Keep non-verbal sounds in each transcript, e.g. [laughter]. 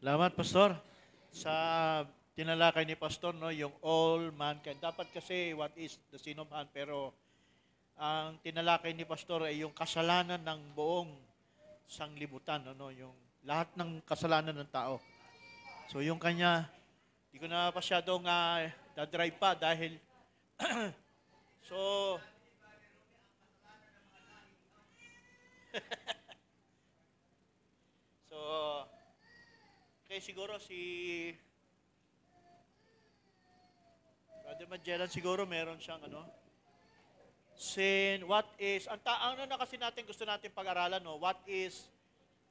Salamat, Pastor. Sa tinalakay ni Pastor, no, yung all mankind. Dapat kasi what is the sin of man, pero ang tinalakay ni Pastor ay yung kasalanan ng buong sanglibutan, no, yung lahat ng kasalanan ng tao. So yung kanya, hindi ko na pasyadong uh, dadrive pa dahil [clears throat] so [laughs] so Okay, siguro si Brother Magellan siguro meron siyang ano. Sin, what is, ang taang ano na kasi natin gusto natin pag-aralan, no? What is,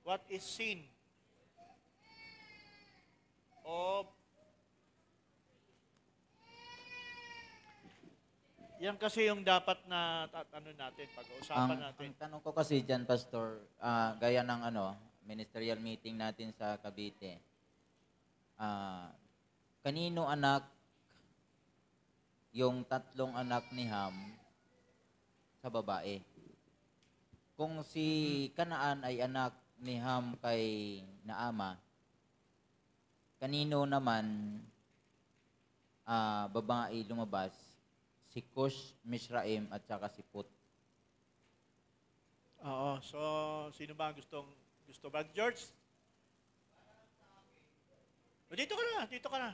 what is sin? O, yan kasi yung dapat na ano natin, pag-uusapan ang, natin. Ang tanong ko kasi diyan Pastor, uh, gaya ng ano, ministerial meeting natin sa Cavite, uh, kanino anak yung tatlong anak ni Ham sa babae? Kung si Kanaan ay anak ni Ham kay Naama, kanino naman uh, babae lumabas? Si Kush, Mishraim at saka si Put. Oo, so sino ba ang gustong gusto ba? George, o, dito ka na, dito ka na.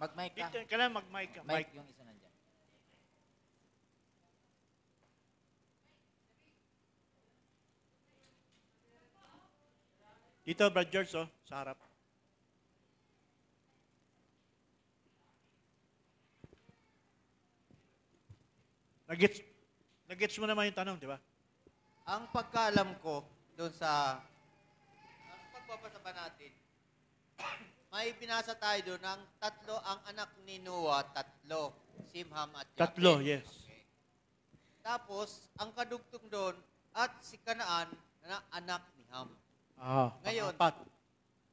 Mag-mic ka. Dito ka na, mag-mic ka. Mic, yung isa nandyan. Dito, Brad George, oh, sa harap. Nag-gets, nag mo naman yung tanong, di ba? Ang pagkaalam ko doon sa pagbabasa ba natin, [coughs] may binasa tayo doon ng tatlo ang anak ni Noah, tatlo. Simham at Japet. Tatlo, yes. Okay. Tapos, ang kadugtong doon, at si Kanaan na anak ni Ham. Ah, Ngayon, pang-apat.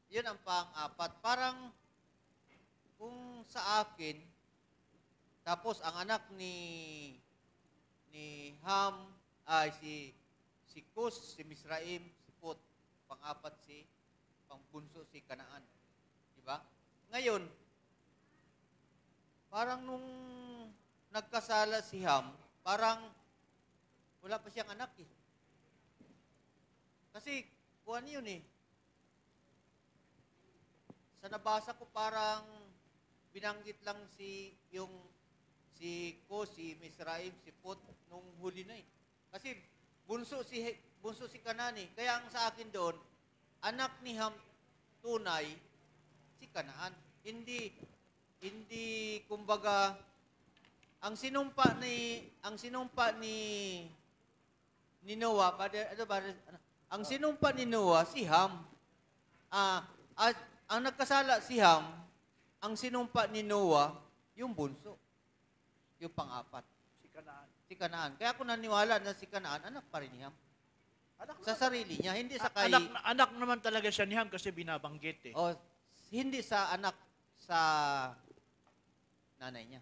yun ang pang-apat. Parang, kung sa akin, tapos ang anak ni ni Ham, ay si si Kus, si Misraim, si Put, pang-apat si pangbunso si Kanaan. Di ba? Ngayon, parang nung nagkasala si Ham, parang wala pa siyang anak eh. Kasi, kuha yun eh. Sa nabasa ko parang binanggit lang si yung si Ko, si Misraim, si Pot nung huli na eh. Kasi bunso si bunso si Kanani. Eh. Kaya ang sa akin doon, anak ni Ham tunay si Kanaan. Hindi hindi kumbaga ang sinumpa ni ang sinumpa ni ni Noah, para, ano ba, ano, ang sinumpa ni Noah si Ham. Ah, at ang nagkasala si Ham, ang sinumpa ni Noah, yung bunso. Yung pang-apat. Si Kanaan. Si Kanaan. Kaya ako naniwala na si Kanaan, anak pa rin ni Ham. Anak sa sarili niya, hindi sa kay... Anak, anak naman talaga siya ni Ham kasi binabanggit eh. Oh, hindi sa anak sa nanay niya.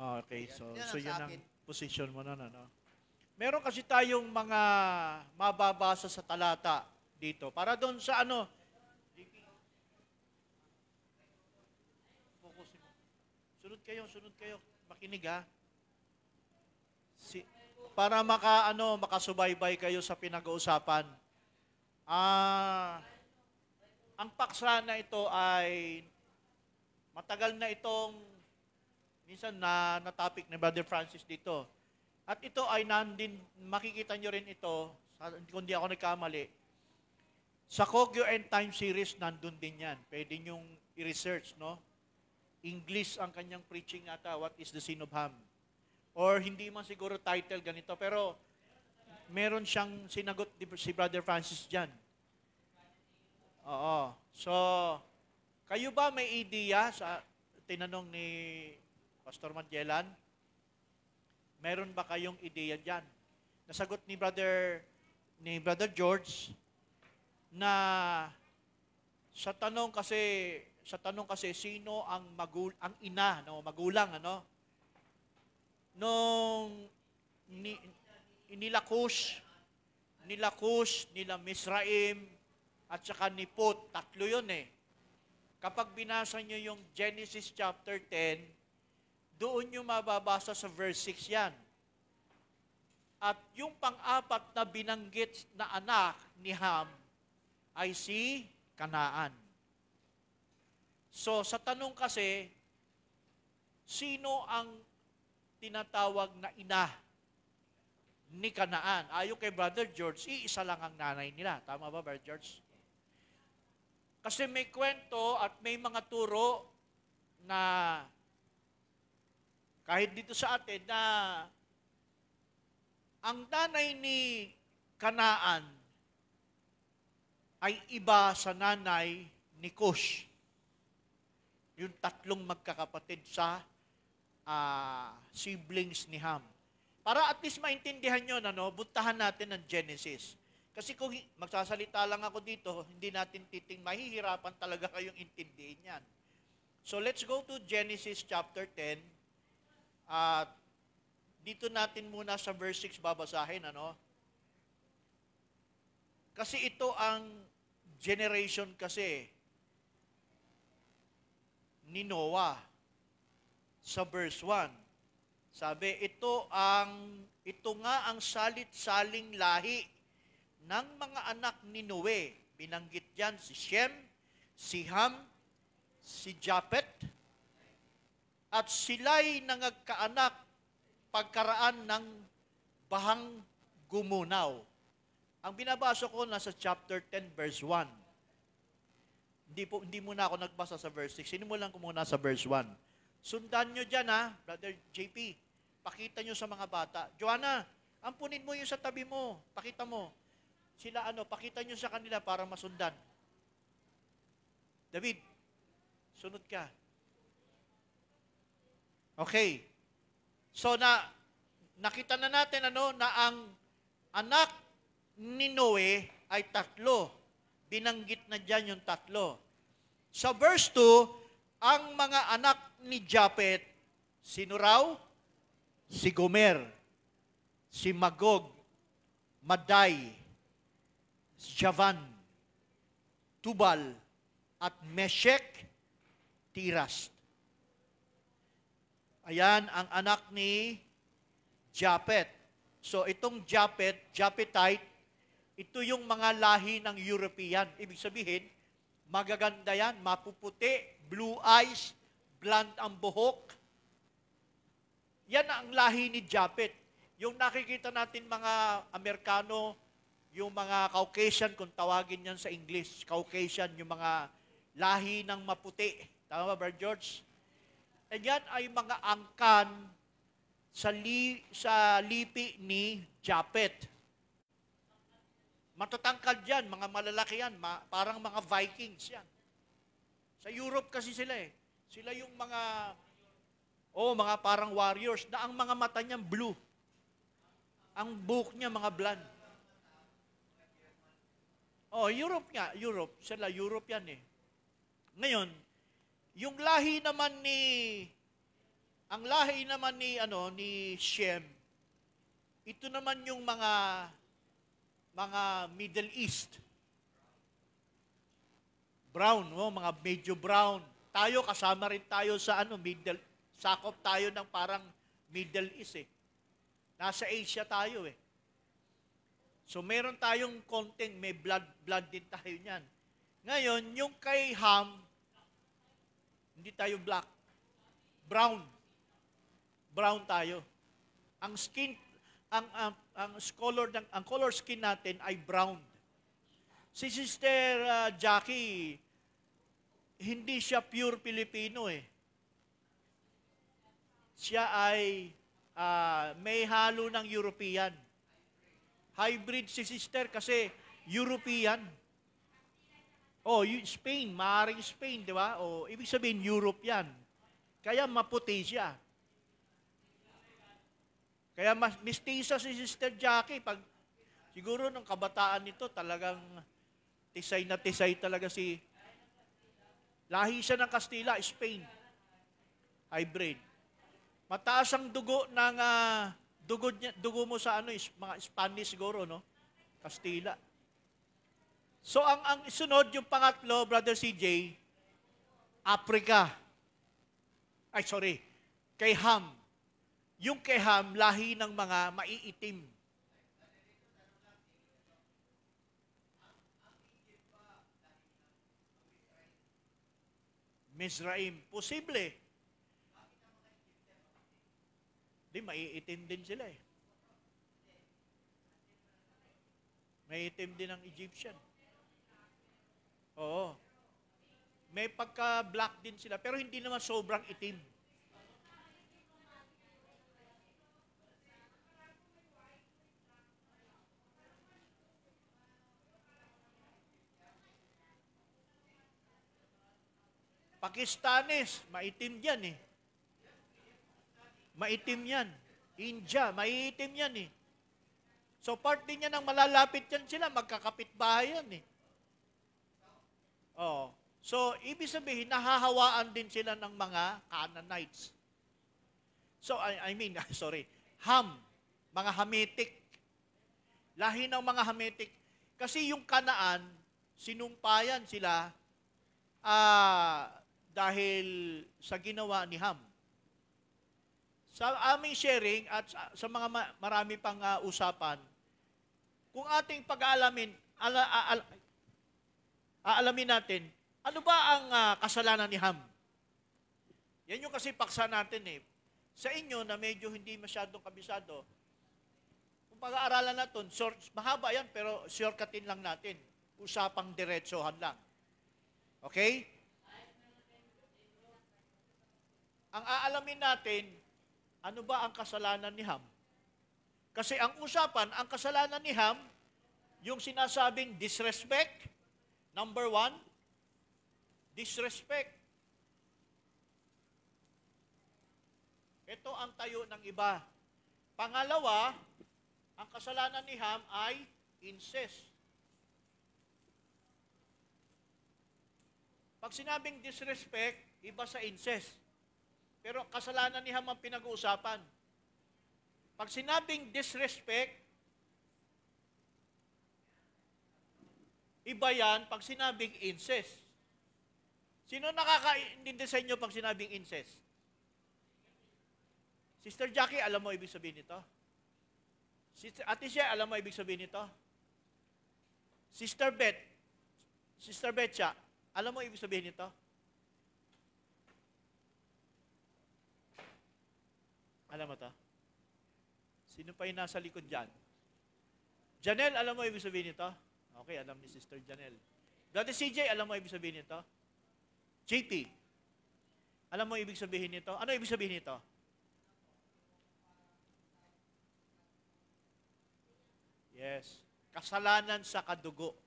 Ah, okay, so, so yun ang position mo na, no? Meron kasi tayong mga mababasa sa talata dito. Para doon sa ano, Focus mo. Sunod kayo, sunod kayo. Makinig ha. Si, para maka ano, makasubaybay kayo sa pinag-uusapan. Ah, ang paksa na ito ay matagal na itong minsan na na topic ni Brother Francis dito. At ito ay nandin makikita niyo rin ito kung hindi ako nagkamali. Sa Kogyo and Time series nandun din 'yan. Pwede niyo i-research, no? English ang kanyang preaching ata, What is the Sin of Ham? Or hindi man siguro title ganito, pero meron siyang sinagot si Brother Francis dyan. Oo. So, kayo ba may idea sa tinanong ni Pastor Magellan? Meron ba kayong ideya dyan? Nasagot ni Brother ni Brother George na sa tanong kasi sa tanong kasi sino ang magul ang ina no magulang ano nung ni, nila Cush, nila Cush, nila Misraim, at saka ni Put. Tatlo yun eh. Kapag binasa nyo yung Genesis chapter 10, doon nyo mababasa sa verse 6 yan. At yung pang-apat na binanggit na anak ni Ham ay si Kanaan. So, sa tanong kasi, sino ang tinatawag na ina ni Kanaan. Ayon kay Brother George, iisa lang ang nanay nila. Tama ba, Brother George? Kasi may kwento at may mga turo na kahit dito sa atin na ang nanay ni Kanaan ay iba sa nanay ni Cush. Yung tatlong magkakapatid sa uh, siblings ni Ham. Para at least maintindihan nyo, ano, buntahan natin ng Genesis. Kasi kung magsasalita lang ako dito, hindi natin titing, mahihirapan talaga [laughs] kayong intindihin yan. So let's go to Genesis chapter 10. At uh, dito natin muna sa verse 6 babasahin, ano? Kasi ito ang generation kasi ni Noah sa verse 1. Sabi, ito ang ito nga ang salit-saling lahi ng mga anak ni Noe. Binanggit diyan si Shem, si Ham, si Japet, at sila'y nangagkaanak pagkaraan ng bahang gumunaw. Ang binabasa ko nasa chapter 10 verse 1. Hindi po hindi muna ako nagbasa sa verse 6. Sinimulan ko muna sa verse 1 Sundan nyo dyan ha, Brother JP. Pakita nyo sa mga bata. Joanna, ampunin mo yung sa tabi mo. Pakita mo. Sila ano, pakita nyo sa kanila para masundan. David, sunod ka. Okay. So na nakita na natin ano na ang anak ni Noe ay tatlo. Binanggit na diyan yung tatlo. Sa verse 2, ang mga anak ni Japet, sino raw? Si Gomer, si Magog, Maday, si Javan, Tubal, at Meshek, Tiras. Ayan ang anak ni Japet. So itong Japet, Japetite, ito yung mga lahi ng European. Ibig sabihin, magaganda yan, mapuputi, blue eyes, blonde ang buhok. Yan ang lahi ni Japet. Yung nakikita natin mga Amerikano, yung mga Caucasian, kung tawagin yan sa English, Caucasian, yung mga lahi ng maputi. Tama ba, Brother George? And yan ay mga angkan sa, li, sa lipi ni Japet. Matatangkad yan, mga malalaki yan, ma, parang mga Vikings yan. Sa Europe kasi sila eh. Sila yung mga, oh, mga parang warriors na ang mga mata niya blue. Ang buhok niya mga blonde. Oh, Europe nga, Europe. Sila Europe yan eh. Ngayon, yung lahi naman ni ang lahi naman ni ano ni Shem ito naman yung mga mga Middle East brown, no? Oh, mga medyo brown. Tayo, kasama rin tayo sa ano, middle, sakop tayo ng parang Middle East eh. Nasa Asia tayo eh. So meron tayong konting, may blood, blood din tayo niyan. Ngayon, yung kay Ham, hindi tayo black. Brown. Brown tayo. Ang skin, ang, ang, ang color, ng, ang color skin natin ay brown. Si Sister uh, Jackie, hindi siya pure Pilipino eh. Siya ay uh, may halo ng European. Hybrid si Sister kasi European. Oh, Spain, maaring Spain, di ba? O, oh, ibig sabihin Europe yan. Kaya maputi siya. Kaya mas mistisa si Sister Jackie pag siguro nung kabataan nito talagang Tisay na tisay talaga si... Lahi siya ng Kastila, Spain. Hybrid. Mataas ang dugo ng... Uh, dugo, niya, dugo mo sa ano, is, mga Spanish siguro, no? Kastila. So, ang, ang sunod, yung pangatlo, Brother CJ, Africa. Ay, sorry. Kay Ham. Yung kay Ham, lahi ng mga maiitim. Mizraim. Posible. Di, maiitim din sila eh. Maiitim din ang Egyptian. Oo. May pagka-black din sila, pero hindi naman sobrang itim. Pakistanis, maitim yan eh. Maitim yan. India, maitim yan eh. So part din yan ng malalapit yan sila, magkakapit bahay yan eh. Oh. So, ibig sabihin, nahahawaan din sila ng mga Canaanites. So, I, I mean, [laughs] sorry, Ham, mga Hamitic. Lahi ng mga Hamitic. Kasi yung Kanaan, sinumpayan sila, ah, uh, dahil sa ginawa ni Ham. Sa aming sharing at sa, mga marami pang uh, usapan, kung ating pag-aalamin, ala, ala, aalamin natin, ano ba ang uh, kasalanan ni Ham? Yan yung kasi paksa natin eh. Sa inyo na medyo hindi masyadong kabisado, kung pag-aaralan natin, short, mahaba yan pero shortcutin lang natin. Usapang diretsohan lang. Okay? Ang aalamin natin, ano ba ang kasalanan ni Ham? Kasi ang usapan, ang kasalanan ni Ham, yung sinasabing disrespect, number one, disrespect. Ito ang tayo ng iba. Pangalawa, ang kasalanan ni Ham ay incest. Pag sinabing disrespect, iba sa incest. Pero kasalanan ni Ham ang pinag-uusapan. Pag sinabing disrespect, iba yan pag sinabing incest. Sino nakakaintindi sa inyo pag sinabing incest? Sister Jackie, alam mo ibig sabihin nito? Sister, Atisha, alam mo ibig sabihin nito? Sister Beth, Sister Betcha, alam mo ibig sabihin nito? Alam mo ta? Sino pa yung nasa likod dyan? Janelle, alam mo ibig sabihin nito? Okay, alam ni Sister Janelle. Brother CJ, alam mo ibig sabihin nito? JP, alam mo ibig sabihin nito? Ano ibig sabihin nito? Yes. Kasalanan sa kadugo.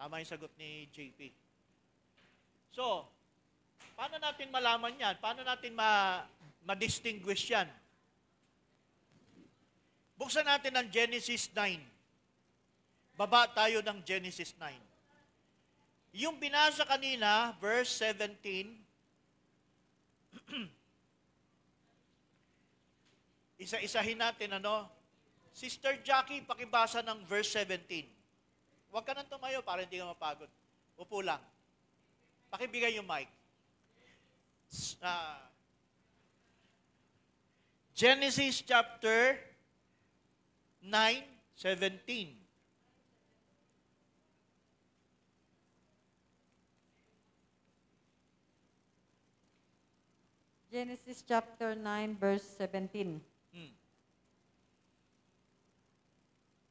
Tama yung sagot ni JP. So, paano natin malaman yan? Paano natin ma madistinguish yan. Buksan natin ang Genesis 9. Baba tayo ng Genesis 9. Yung binasa kanina, verse 17, [clears throat] isa-isahin natin ano, Sister Jackie, pakibasa ng verse 17. Huwag ka nang tumayo para hindi ka mapagod. Upo lang. Pakibigay yung mic. Uh, Genesis chapter 9:17 Genesis chapter 9, verse 17. Hmm.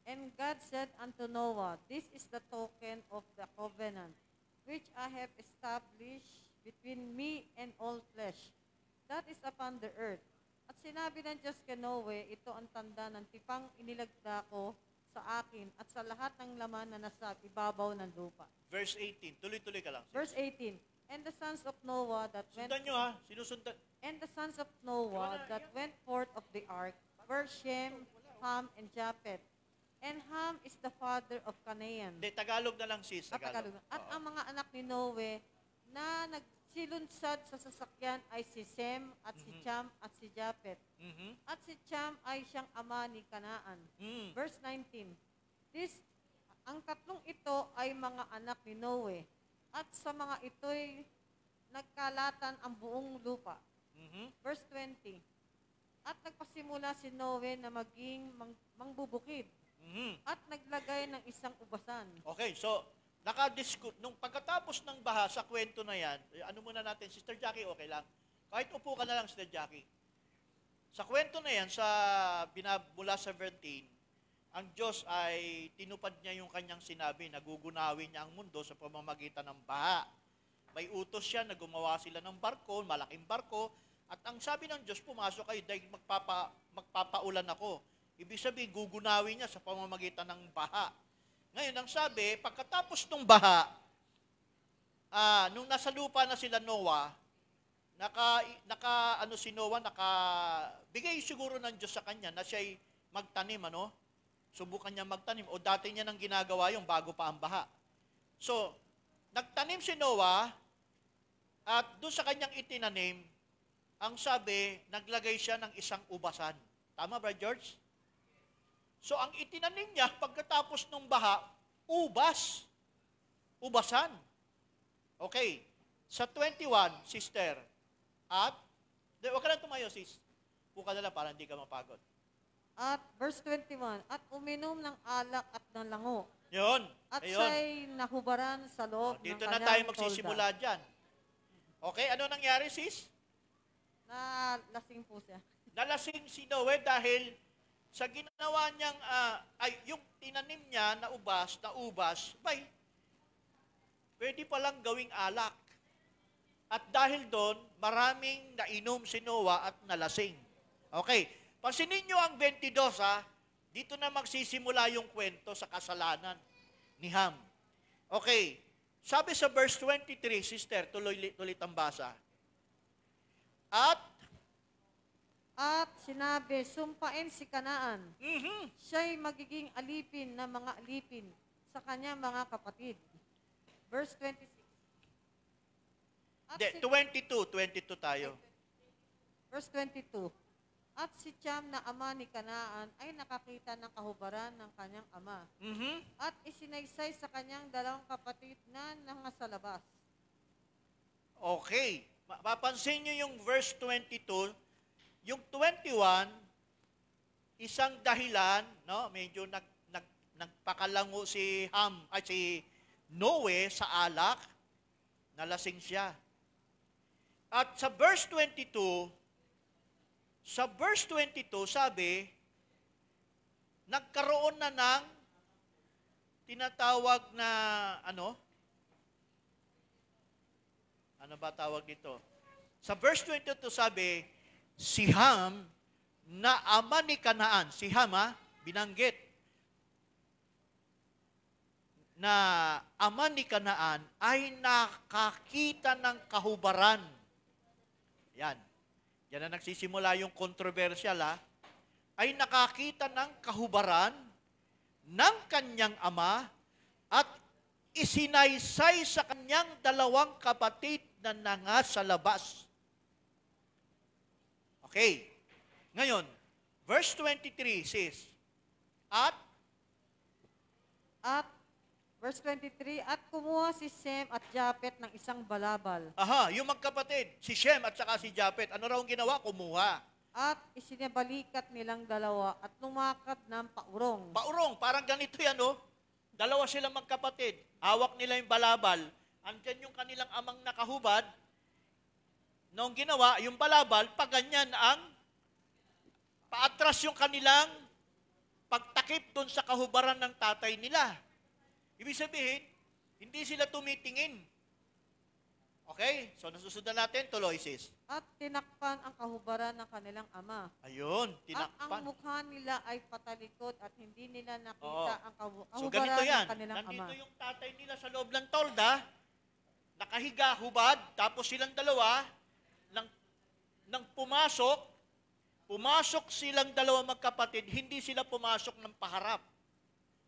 And God said unto Noah, This is the token of the covenant, which I have established between me and all flesh, that is upon the earth. At sinabi ng Diyos kay Noe, ito ang tanda ng tipang inilagda ko sa akin at sa lahat ng laman na nasa ibabaw ng lupa. Verse 18. Tuloy-tuloy ka lang. Sis. Verse 18. And the sons of Noah that went... Sundan nyo ha. Sinusundan. And the sons of Noah na, that yeah. went forth of the ark were Shem, Ham, and Japheth. And Ham is the father of Canaan. De, Tagalog na lang sis. Ah, Tagalog. At, Tagalog. At ang mga anak ni Noe na nag si Silunsad sa sasakyan ay si Sem at si mm-hmm. Cham at si Japet. Mhm. At si Cham ay siyang ama ni Kanaan. Mm. Verse 19. This, ang tatlong ito ay mga anak ni Noe. At sa mga ito'y nagkalatan ang buong lupa. Mhm. Verse 20. At nagpasimula si Noe na maging mang- mangbubukid Mhm. at naglagay ng isang ubasan. Okay, so nakadiskut, nung pagkatapos ng baha sa kwento na yan, eh, ano muna natin, Sister Jackie, okay lang. Kahit upo ka na lang, Sister Jackie. Sa kwento na yan, sa binabula 17, ang Diyos ay tinupad niya yung kanyang sinabi, nagugunawin niya ang mundo sa pamamagitan ng baha. May utos siya na gumawa sila ng barko, malaking barko, at ang sabi ng Diyos, pumasok kayo dahil magpapa, magpapaulan ako. Ibig sabihin, gugunawin niya sa pamamagitan ng baha. Ngayon, ang sabi, pagkatapos ng baha, ah, nung nasa lupa na sila Noah, naka, naka ano si Noah, naka, bigay siguro ng Diyos sa kanya na siya'y magtanim, ano? Subukan niya magtanim. O dati niya nang ginagawa yung bago pa ang baha. So, nagtanim si Noah, at doon sa kanyang itinanim, ang sabi, naglagay siya ng isang ubasan. Tama, ba, George? So ang itinanim niya pagkatapos ng baha, ubas. Ubasan. Okay. Sa 21, sister, at, huwag ka lang tumayo, sis. Puka na lang para hindi ka mapagod. At verse 21, at uminom ng alak at ng lango. Yun. At Ayun. siya'y nahubaran sa loob oh, dito ng Dito na tayo magsisimula solda. dyan. Okay, ano nangyari sis? Nalasing po siya. Nalasing si Noe dahil sa ginawa niyang, uh, ay, yung tinanim niya na ubas, na ubas, bay, pwede palang gawing alak. At dahil doon, maraming nainom si Noah at nalasing. Okay, pansinin niyo ang 22 ha, dito na magsisimula yung kwento sa kasalanan ni Ham. Okay, sabi sa verse 23, sister, tuloy, tuloy ang basa. At at sinabi, sumpain si Kanaan. Mm-hmm. Siya'y magiging alipin ng mga alipin sa kanya mga kapatid. Verse 26. At De, si 22, 22 tayo. Verse 22. At si Cham na ama ni Kanaan ay nakakita ng kahubaran ng kanyang ama. Mm-hmm. At isinaysay sa kanyang dalawang kapatid na nasa labas. Okay. Mapapansin niyo yung verse 22, yung 21, isang dahilan, no, medyo nag, nag, nagpakalango si Ham, ay si Noe sa alak, nalasing siya. At sa verse 22, sa verse 22 sabi, nagkaroon na ng tinatawag na ano? Ano ba tawag dito? Sa verse 22 sabi, si Ham na ama ni Kanaan. Si Ham, ha? Ah, binanggit na ama ni Kanaan ay nakakita ng kahubaran. Yan. Yan na nagsisimula yung controversial, ha? Ah. Ay nakakita ng kahubaran ng kanyang ama at isinaysay sa kanyang dalawang kapatid na nanga sa labas. Okay. Ngayon, verse 23 says, At? At, verse 23, At kumuha si Shem at Japet ng isang balabal. Aha, yung magkapatid, si Shem at saka si Japet, ano raw ang ginawa? Kumuha. At isinabalikat nilang dalawa at lumakad ng paurong. Paurong, parang ganito yan, oh. Dalawa silang magkapatid. hawak nila yung balabal. Andyan yung kanilang amang nakahubad noong ginawa, yung balabal, pag ganyan ang paatras yung kanilang pagtakip doon sa kahubaran ng tatay nila. Ibig sabihin, hindi sila tumitingin. Okay? So, nasusundan natin, tuloy sis. At tinakpan ang kahubaran ng kanilang ama. Ayun, tinakpan. At ang mukha nila ay patalikod at hindi nila nakita Oo. ang kahu- so, ganito yan. ng kanilang Nandito ama. yung tatay nila sa loob ng tolda, nakahiga, hubad, tapos silang dalawa, nang, nang pumasok, pumasok silang dalawa magkapatid, hindi sila pumasok ng paharap.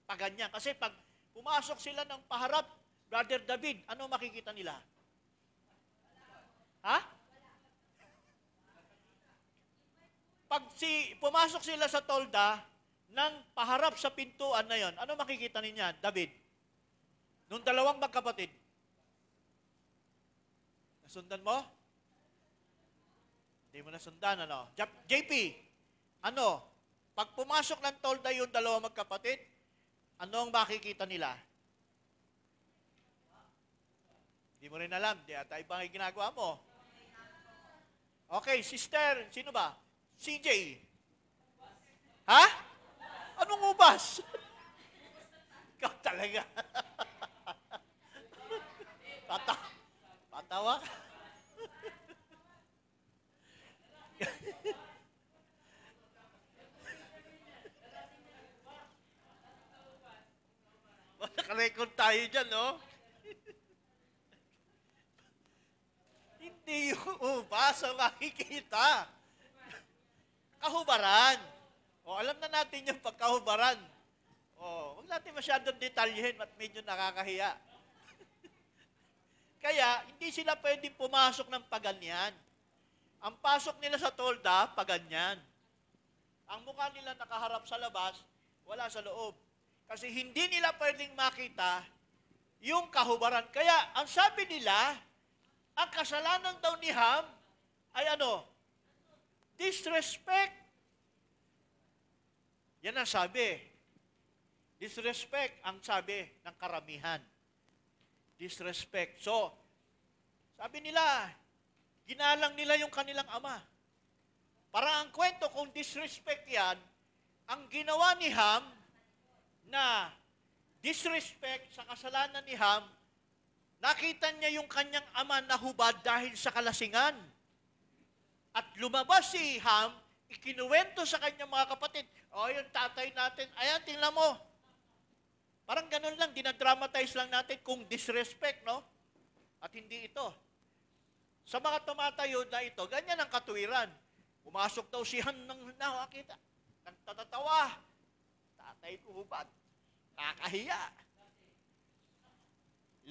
Paganya. Kasi pag pumasok sila ng paharap, Brother David, ano makikita nila? Ha? Pag si, pumasok sila sa tolda, nang paharap sa pintuan na yon, ano makikita niya, David? Nung dalawang magkapatid. Nasundan mo? Hindi mo nasundan, ano? JP, ano? Pag pumasok ng tolda yung dalawa magkapatid, ano ang makikita nila? Hindi mo rin alam. Di ata ibang ginagawa mo. Okay, sister, sino ba? CJ. Ha? Anong ubas? [laughs] Ikaw talaga. [laughs] Pata patawa ka. nagre-record tayo dyan, no? Hindi yung [laughs] ubas ang makikita. Kahubaran. O, alam na natin yung pagkahubaran. O, huwag natin masyadong detalyehin at medyo nakakahiya. [laughs] Kaya, hindi sila pwedeng pumasok ng paganyan. Ang pasok nila sa tolda, paganyan. Ang mukha nila nakaharap sa labas, wala sa loob. Kasi hindi nila pwedeng makita yung kahubaran. Kaya ang sabi nila, ang kasalanan daw ni Ham ay ano? Disrespect. Yan ang sabi. Disrespect ang sabi ng karamihan. Disrespect. So, sabi nila, ginalang nila yung kanilang ama. Para ang kwento, kung disrespect yan, ang ginawa ni Ham, na disrespect sa kasalanan ni Ham, nakita niya yung kanyang ama na hubad dahil sa kalasingan. At lumabas si Ham, ikinuwento sa kanyang mga kapatid, oh, yung tatay natin, ayan, tingnan mo. Parang ganun lang, dinadramatize lang natin kung disrespect, no? At hindi ito. Sa mga tumatayo na ito, ganyan ang katuwiran. Umasok daw si Ham nang nakakita. Nagtatatawa. Tatay ko hubad. Kakahiya.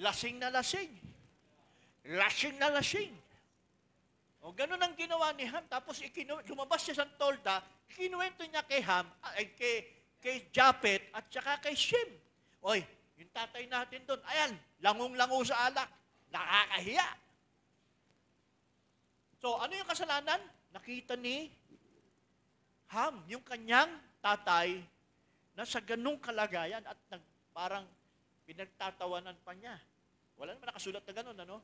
Lasing na lasing. Lasing na lasing. O ganun ang ginawa ni Ham. Tapos ikinu- lumabas siya sa tolda, kinuwento niya kay Ham, ay, kay, kay Japet at saka kay Shem. Oy, yung tatay natin doon, ayan, langong-lango sa alak. Nakakahiya. So, ano yung kasalanan? Nakita ni Ham, yung kanyang tatay nasa ganung kalagayan at nag, parang pinagtatawanan pa niya. Wala naman nakasulat na ganun, ano?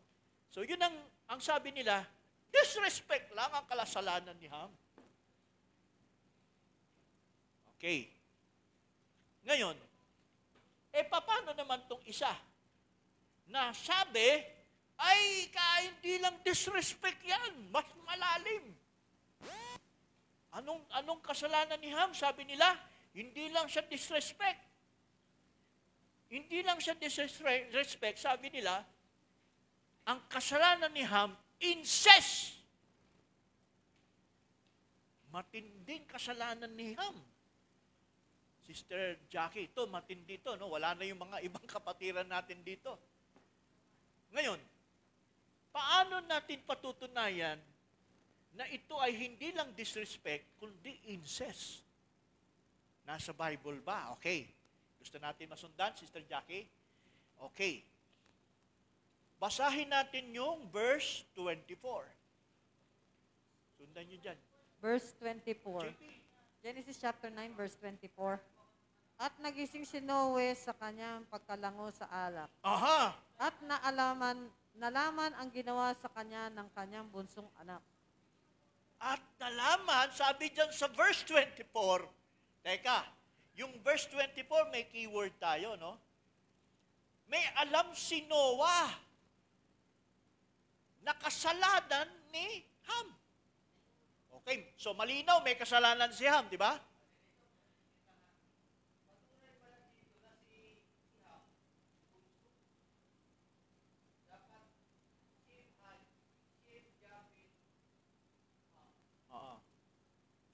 So yun ang, ang sabi nila, disrespect lang ang kalasalanan ni Ham. Okay. Ngayon, eh paano naman tong isa na sabi, ay, kain di lang disrespect yan, mas malalim. Anong, anong kasalanan ni Ham? Sabi nila, hindi lang siya disrespect. Hindi lang siya disrespect. Sabi nila, ang kasalanan ni Ham, incest. Matinding kasalanan ni Ham. Sister Jackie, ito, matindi ito. No? Wala na yung mga [laughs] ibang kapatiran natin dito. Ngayon, paano natin patutunayan na ito ay hindi lang disrespect, kundi incest? Nasa Bible ba? Okay. Gusto natin masundan, Sister Jackie? Okay. Basahin natin yung verse 24. Sundan nyo dyan. Verse 24. Genesis chapter 9, verse 24. At nagising si Noe sa kanyang pagkalango sa alak. Aha! At naalaman, nalaman ang ginawa sa kanya ng kanyang bunsong anak. At nalaman, sabi dyan sa verse 24, Teka, yung verse 24 may keyword tayo, no? May alam si Noah na kasalanan ni Ham. Okay, so malinaw may kasalanan si Ham, di ba?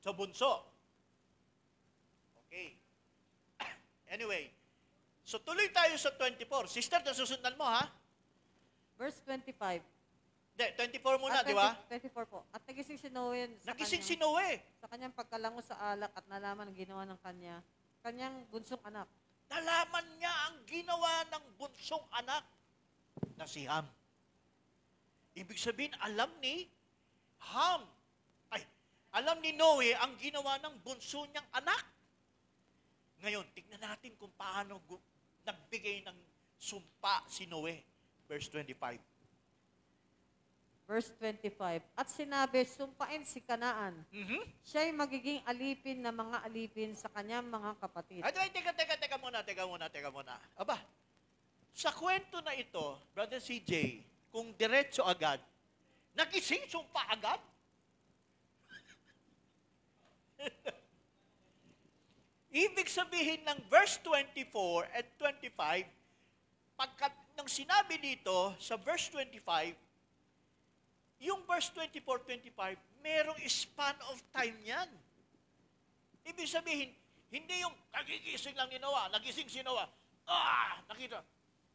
sa bunso. Anyway, so tuloy tayo sa 24. Sister, nasusundan mo ha? Verse 25. De, 24 muna, at ah, di ba? 24 po. At nagising si Noe. nagising kanyang, si Noe. Sa kanyang pagkalango sa alak at nalaman ang ginawa ng kanya, kanyang bunsong anak. Nalaman niya ang ginawa ng bunsong anak na si Ham. Ibig sabihin, alam ni Ham. Ay, alam ni Noe ang ginawa ng bunso niyang anak. Ngayon, tignan natin kung paano nagbigay ng sumpa si Noe. Verse 25. Verse 25. At sinabi, sumpain si Kanaan. Mm-hmm. Siya'y magiging alipin na mga alipin sa kanyang mga kapatid. ay, teka, teka, teka muna, teka muna, teka muna. Aba, sa kwento na ito, Brother CJ, kung diretso agad, nagising sumpa agad? [laughs] Ibig sabihin ng verse 24 at 25, pagkat nang sinabi dito sa verse 25, yung verse 24-25, merong span of time yan. Ibig sabihin, hindi yung kagigising lang ni Noah, nagising si Noah, ah, nakita,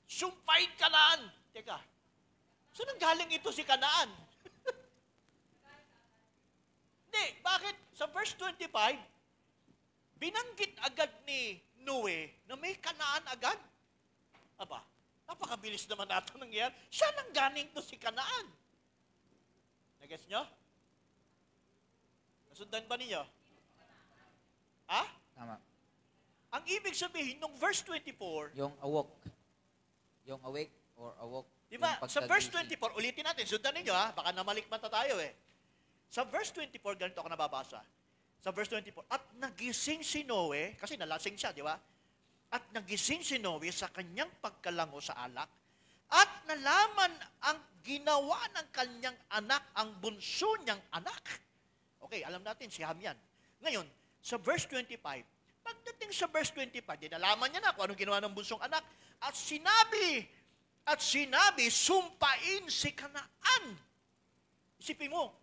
sumpahin kanaan. Teka, saan nang galing ito si kanaan? [laughs] Hindi, bakit? Sa verse 25, binanggit agad ni Noe na may kanaan agad. Aba, napakabilis naman natin nangyayari. Siya nang galing to si kanaan. Nag-guess nyo? Nasundan ba ninyo? Ha? Tama. Ang ibig sabihin, nung verse 24, Yung awok. Yung awake or awok. di ba, yung sa verse 24, ulitin natin, sundan ninyo ha, baka namalikmata tayo eh. Sa verse 24, ganito ako nababasa. Sa verse 24, At nagising si Noe, kasi nalasing siya, di ba? At nagising si Noe sa kanyang pagkalango sa alak, at nalaman ang ginawa ng kanyang anak, ang bunso niyang anak. Okay, alam natin si Ham yan. Ngayon, sa verse 25, pagdating sa verse 25, din nalaman niya na kung anong ginawa ng bunsong anak, at sinabi, at sinabi, sumpain si Kanaan. Isipin mo,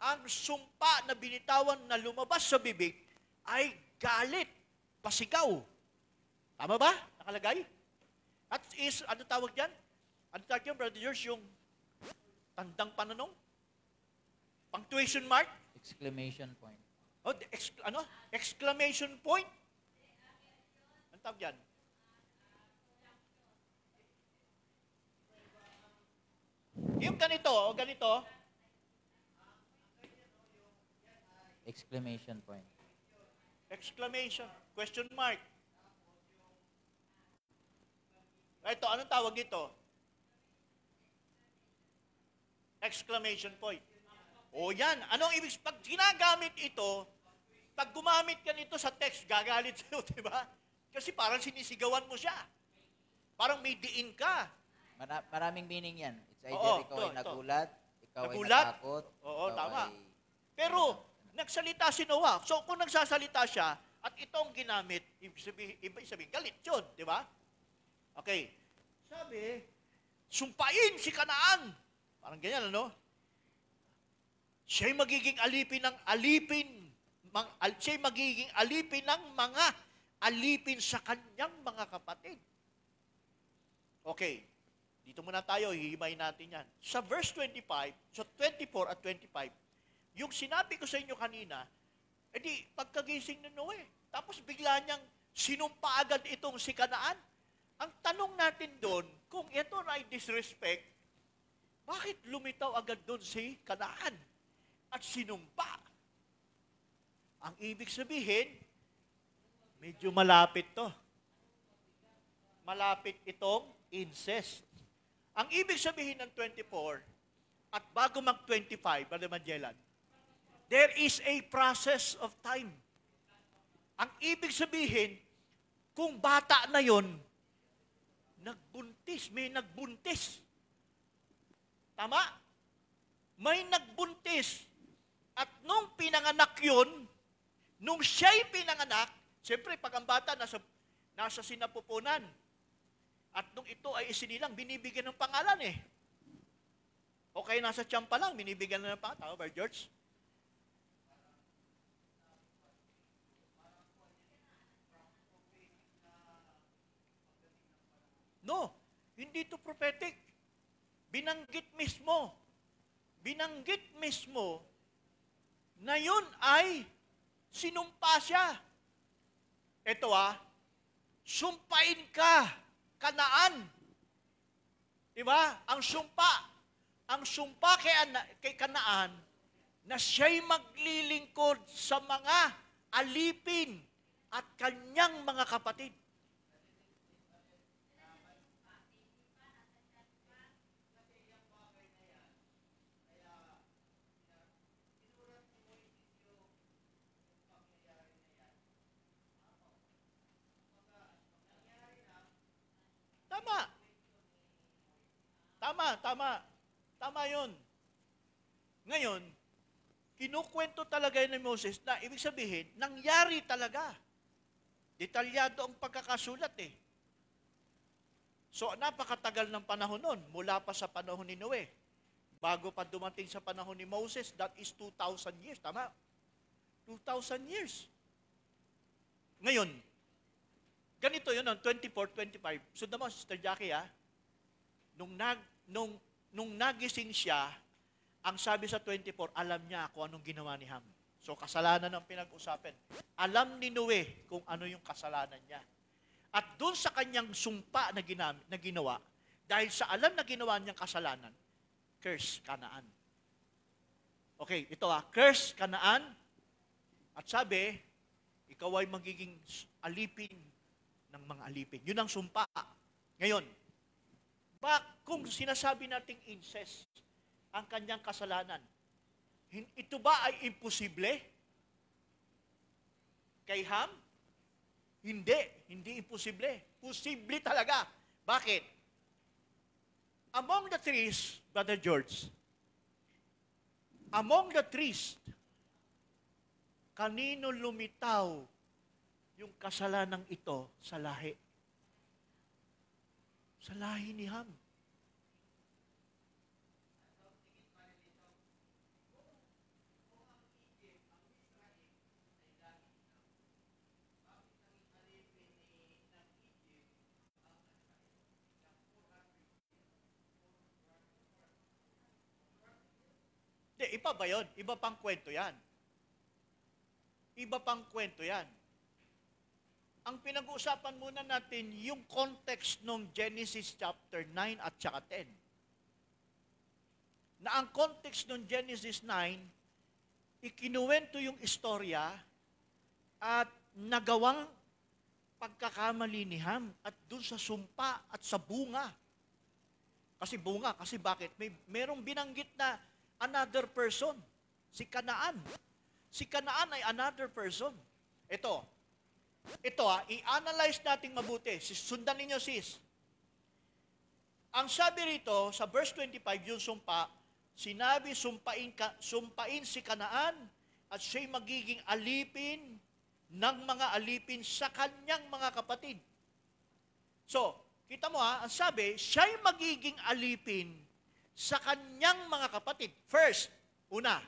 ang sumpa na binitawan na lumabas sa bibig ay galit, pasigaw. Tama ba? Nakalagay? At is, ano tawag yan? Ano tawag yan, Brother George, yung tandang pananong? Punctuation mark? Exclamation point. Oh, ex, ano? Exclamation point? Ano tawag yan? Yung ganito, o ganito, Exclamation point. Exclamation. Question mark. Ah, ito, anong tawag dito? Exclamation point. O yan, anong ibig, pag ginagamit ito, pag gumamit ka nito sa text, gagalit [laughs] sa'yo, di ba? Kasi parang sinisigawan mo siya. Parang may diin ka. Mara, maraming meaning yan. It's either Oo, ikaw to, ay nagulat, ikaw nagulat? ay natakot, Oo, ikaw tama. Ay... Pero, Nagsalita si Noah. So kung nagsasalita siya, at itong ginamit, ibig sabihin, ibig sabihin galit yun, di ba? Okay. Sabi, sumpain si Kanaan. Parang ganyan, ano? Siya'y magiging alipin ng alipin. Mang, al, siya'y magiging alipin ng mga alipin sa kanyang mga kapatid. Okay. Dito muna tayo, hihimay natin yan. Sa verse 25, so 24 at 25, yung sinabi ko sa inyo kanina, edi eh pagkagising ni Noe, tapos bigla niyang sinumpa agad itong si Kanaan. Ang tanong natin doon, kung ito na ay disrespect, bakit lumitaw agad doon si Kanaan at sinumpa? Ang ibig sabihin, medyo malapit to. Malapit itong incest. Ang ibig sabihin ng 24, at bago mag-25, Brother Magellan, There is a process of time. Ang ibig sabihin, kung bata na yon, nagbuntis, may nagbuntis. Tama? May nagbuntis. At nung pinanganak yon, nung siya'y pinanganak, siyempre pag ang bata nasa, nasa sinapupunan, at nung ito ay isinilang, binibigyan ng pangalan eh. Okay, nasa tiyampa lang, binibigyan na ng pangalan. Tama ba, George? No, hindi to prophetic. Binanggit mismo. Binanggit mismo na yun ay sinumpa siya. Ito ah, sumpain ka, kanaan. Diba? Ang sumpa, ang sumpa kay, kay kanaan na siya'y maglilingkod sa mga alipin at kanyang mga kapatid. Tama. Tama, tama. Tama yun. Ngayon, kinukwento talaga yun ni Moses na ibig sabihin, nangyari talaga. Detalyado ang pagkakasulat eh. So, napakatagal ng panahon nun, mula pa sa panahon ni Noe. Bago pa dumating sa panahon ni Moses, that is 2,000 years, tama? 2,000 years. Ngayon, Ganito yun, on 24, 25. Sundan mo, Sister Jackie, ha? Ah. Nung, nag, nung, nung nagising siya, ang sabi sa 24, alam niya kung anong ginawa ni Ham. So, kasalanan ang pinag-usapan. Alam ni Noe kung ano yung kasalanan niya. At doon sa kanyang sumpa na, ginam, na ginawa, dahil sa alam na ginawa niyang kasalanan, curse kanaan. Okay, ito ah, curse kanaan. At sabi, ikaw ay magiging alipin ng mga alipin. Yun ang sumpa. Ngayon, bak kung sinasabi nating incest, ang kanyang kasalanan, ito ba ay imposible? Kay Ham? Hindi, hindi imposible. Posible talaga. Bakit? Among the trees, Brother George, among the trees, kanino lumitaw yung kasalanan ito sa lahi. Sa lahi ni Ham. Hindi, iba ba yun? Iba pang kwento yan. Iba pang kwento yan ang pinag-uusapan muna natin yung context ng Genesis chapter 9 at saka 10. Na ang context ng Genesis 9, ikinuwento yung istorya at nagawang pagkakamali ni Ham at dun sa sumpa at sa bunga. Kasi bunga, kasi bakit? May, merong binanggit na another person, si Kanaan. Si Kanaan ay another person. Ito, ito ha, ah, i-analyze natin mabuti. Sundan ninyo sis. Ang sabi rito, sa verse 25, yung sumpa, sinabi, sumpain, ka, sumpain si Kanaan at siya'y magiging alipin ng mga alipin sa kanyang mga kapatid. So, kita mo ha, ah, ang sabi, siya'y magiging alipin sa kanyang mga kapatid. First, una,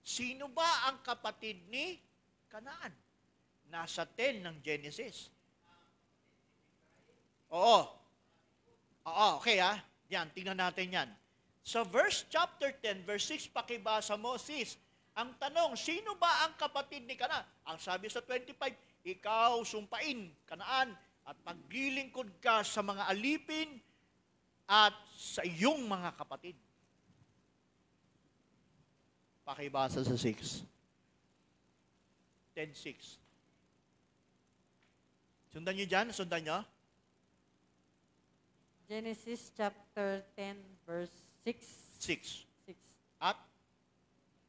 sino ba ang kapatid ni Kanaan? Nasa 10 ng Genesis. Oo. Oo, okay ha. Ah. Yan, tingnan natin yan. so, verse chapter 10, verse 6, pakibasa mo, sis. Ang tanong, sino ba ang kapatid ni Kana? Ang sabi sa 25, ikaw sumpain, kanaan, at maglilingkod ka sa mga alipin at sa iyong mga kapatid. Pakibasa sa 6. 10.6 Sundan nyo dyan, sundan nyo. Genesis chapter 10 verse 6. 6. 6. At?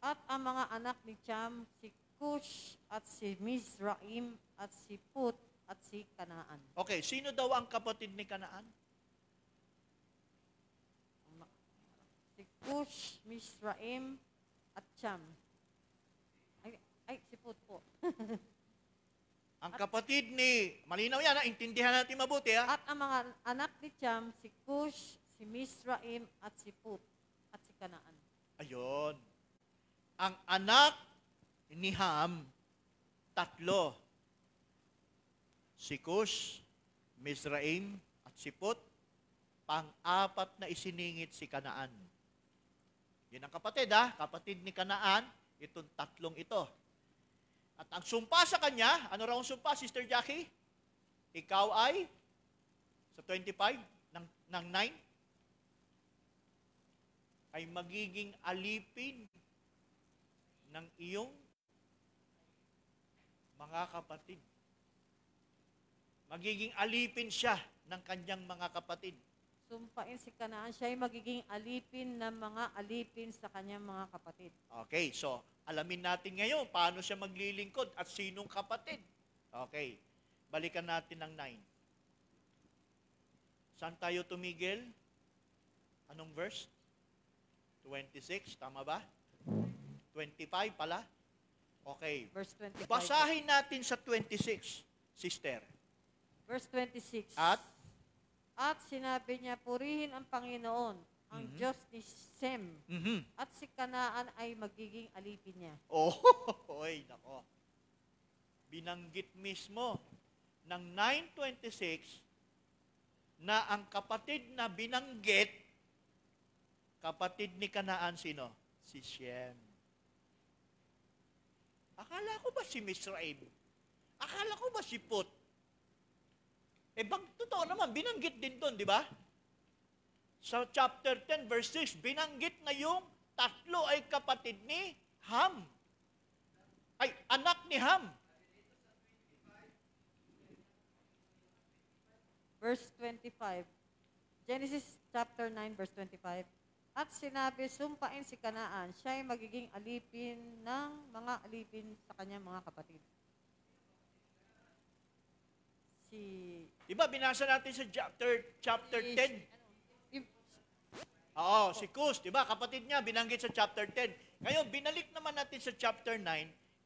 At ang mga anak ni Cham, si Cush at si Mizraim at si Put at si Kanaan. Okay, sino daw ang kapatid ni Kanaan? Si Cush, Mizraim at Cham. Ay, ay si Put po. [laughs] Ang kapatid ni, malinaw yan, intindihan natin mabuti. Ha? At ang mga anak ni Cham, si Kush, si Misraim, at si Put, at si Kanaan. Ayon. Ang anak ni Ham, tatlo. Si Kush, Misraim, at si Put, pang-apat na isiningit si Kanaan. Yun ang kapatid, ha? Kapatid ni Kanaan, itong tatlong ito. At ang sumpa sa kanya, ano raw ang sumpa, Sister Jackie? Ikaw ay sa 25 ng, ng 9 ay magiging alipin ng iyong mga kapatid. Magiging alipin siya ng kanyang mga kapatid. Sumpain si Kanaan, siya ay magiging alipin ng mga alipin sa kanyang mga kapatid. Okay, so Alamin natin ngayon paano siya maglilingkod at sinong kapatid. Okay. Balikan natin ang 9. Saan tayo tumigil? Anong verse? 26, tama ba? 25 pala? Okay. Verse 25. Basahin natin sa 26, sister. Verse 26. At? At sinabi niya, purihin ang Panginoon, ang mm-hmm. Diyos Sem. Mm-hmm. At si Kanaan ay magiging alipin niya. Oh, [laughs] oy, nako. Binanggit mismo ng 926 na ang kapatid na binanggit, kapatid ni Kanaan sino? Si Shem. Akala ko ba si Misraim? Akala ko ba si Put? Eh, bag, totoo naman, binanggit din doon, di ba? sa chapter 10 verse 6, binanggit na yung tatlo ay kapatid ni Ham. Ay, anak ni Ham. Verse 25. Genesis chapter 9 verse 25. At sinabi, sumpain si Kanaan, siya ay magiging alipin ng mga alipin sa kanyang mga kapatid. Si... Iba binasa natin sa chapter, chapter 10? Oo, si Kus, di ba? Kapatid niya, binanggit sa chapter 10. Ngayon, binalik naman natin sa chapter 9,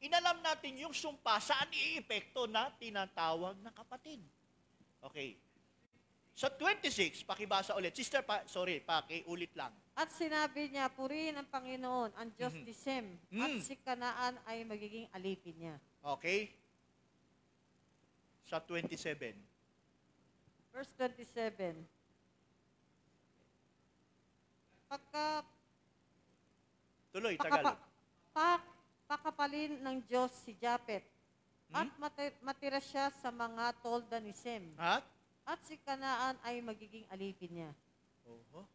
inalam natin yung sumpa, saan iipekto na tinatawag na kapatid. Okay. Sa 26, pakibasa ulit. Sister, pa, sorry, pakiulit lang. At sinabi niya, purihin ang Panginoon, ang Diyos mm-hmm. ni Shem, mm. at si Kanaan ay magiging alipin niya. Okay. Sa 27. Verse 27 pagka, Tuloy, Tagalog. pak, pakapalin ng Diyos si Japet. Hmm? At matira siya sa mga tolda ni Sem. At? At si Kanaan ay magiging alipin niya. Oho.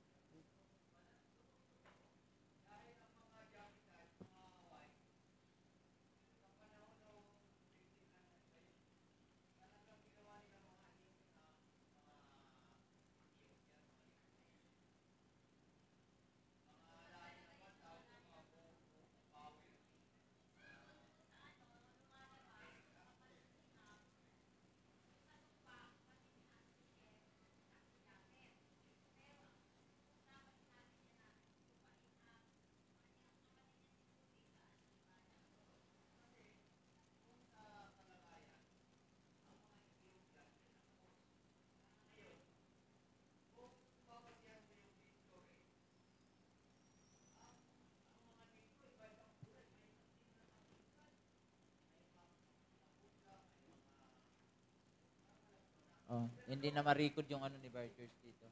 Oh, hindi na ma-record yung ano ni Bar dito.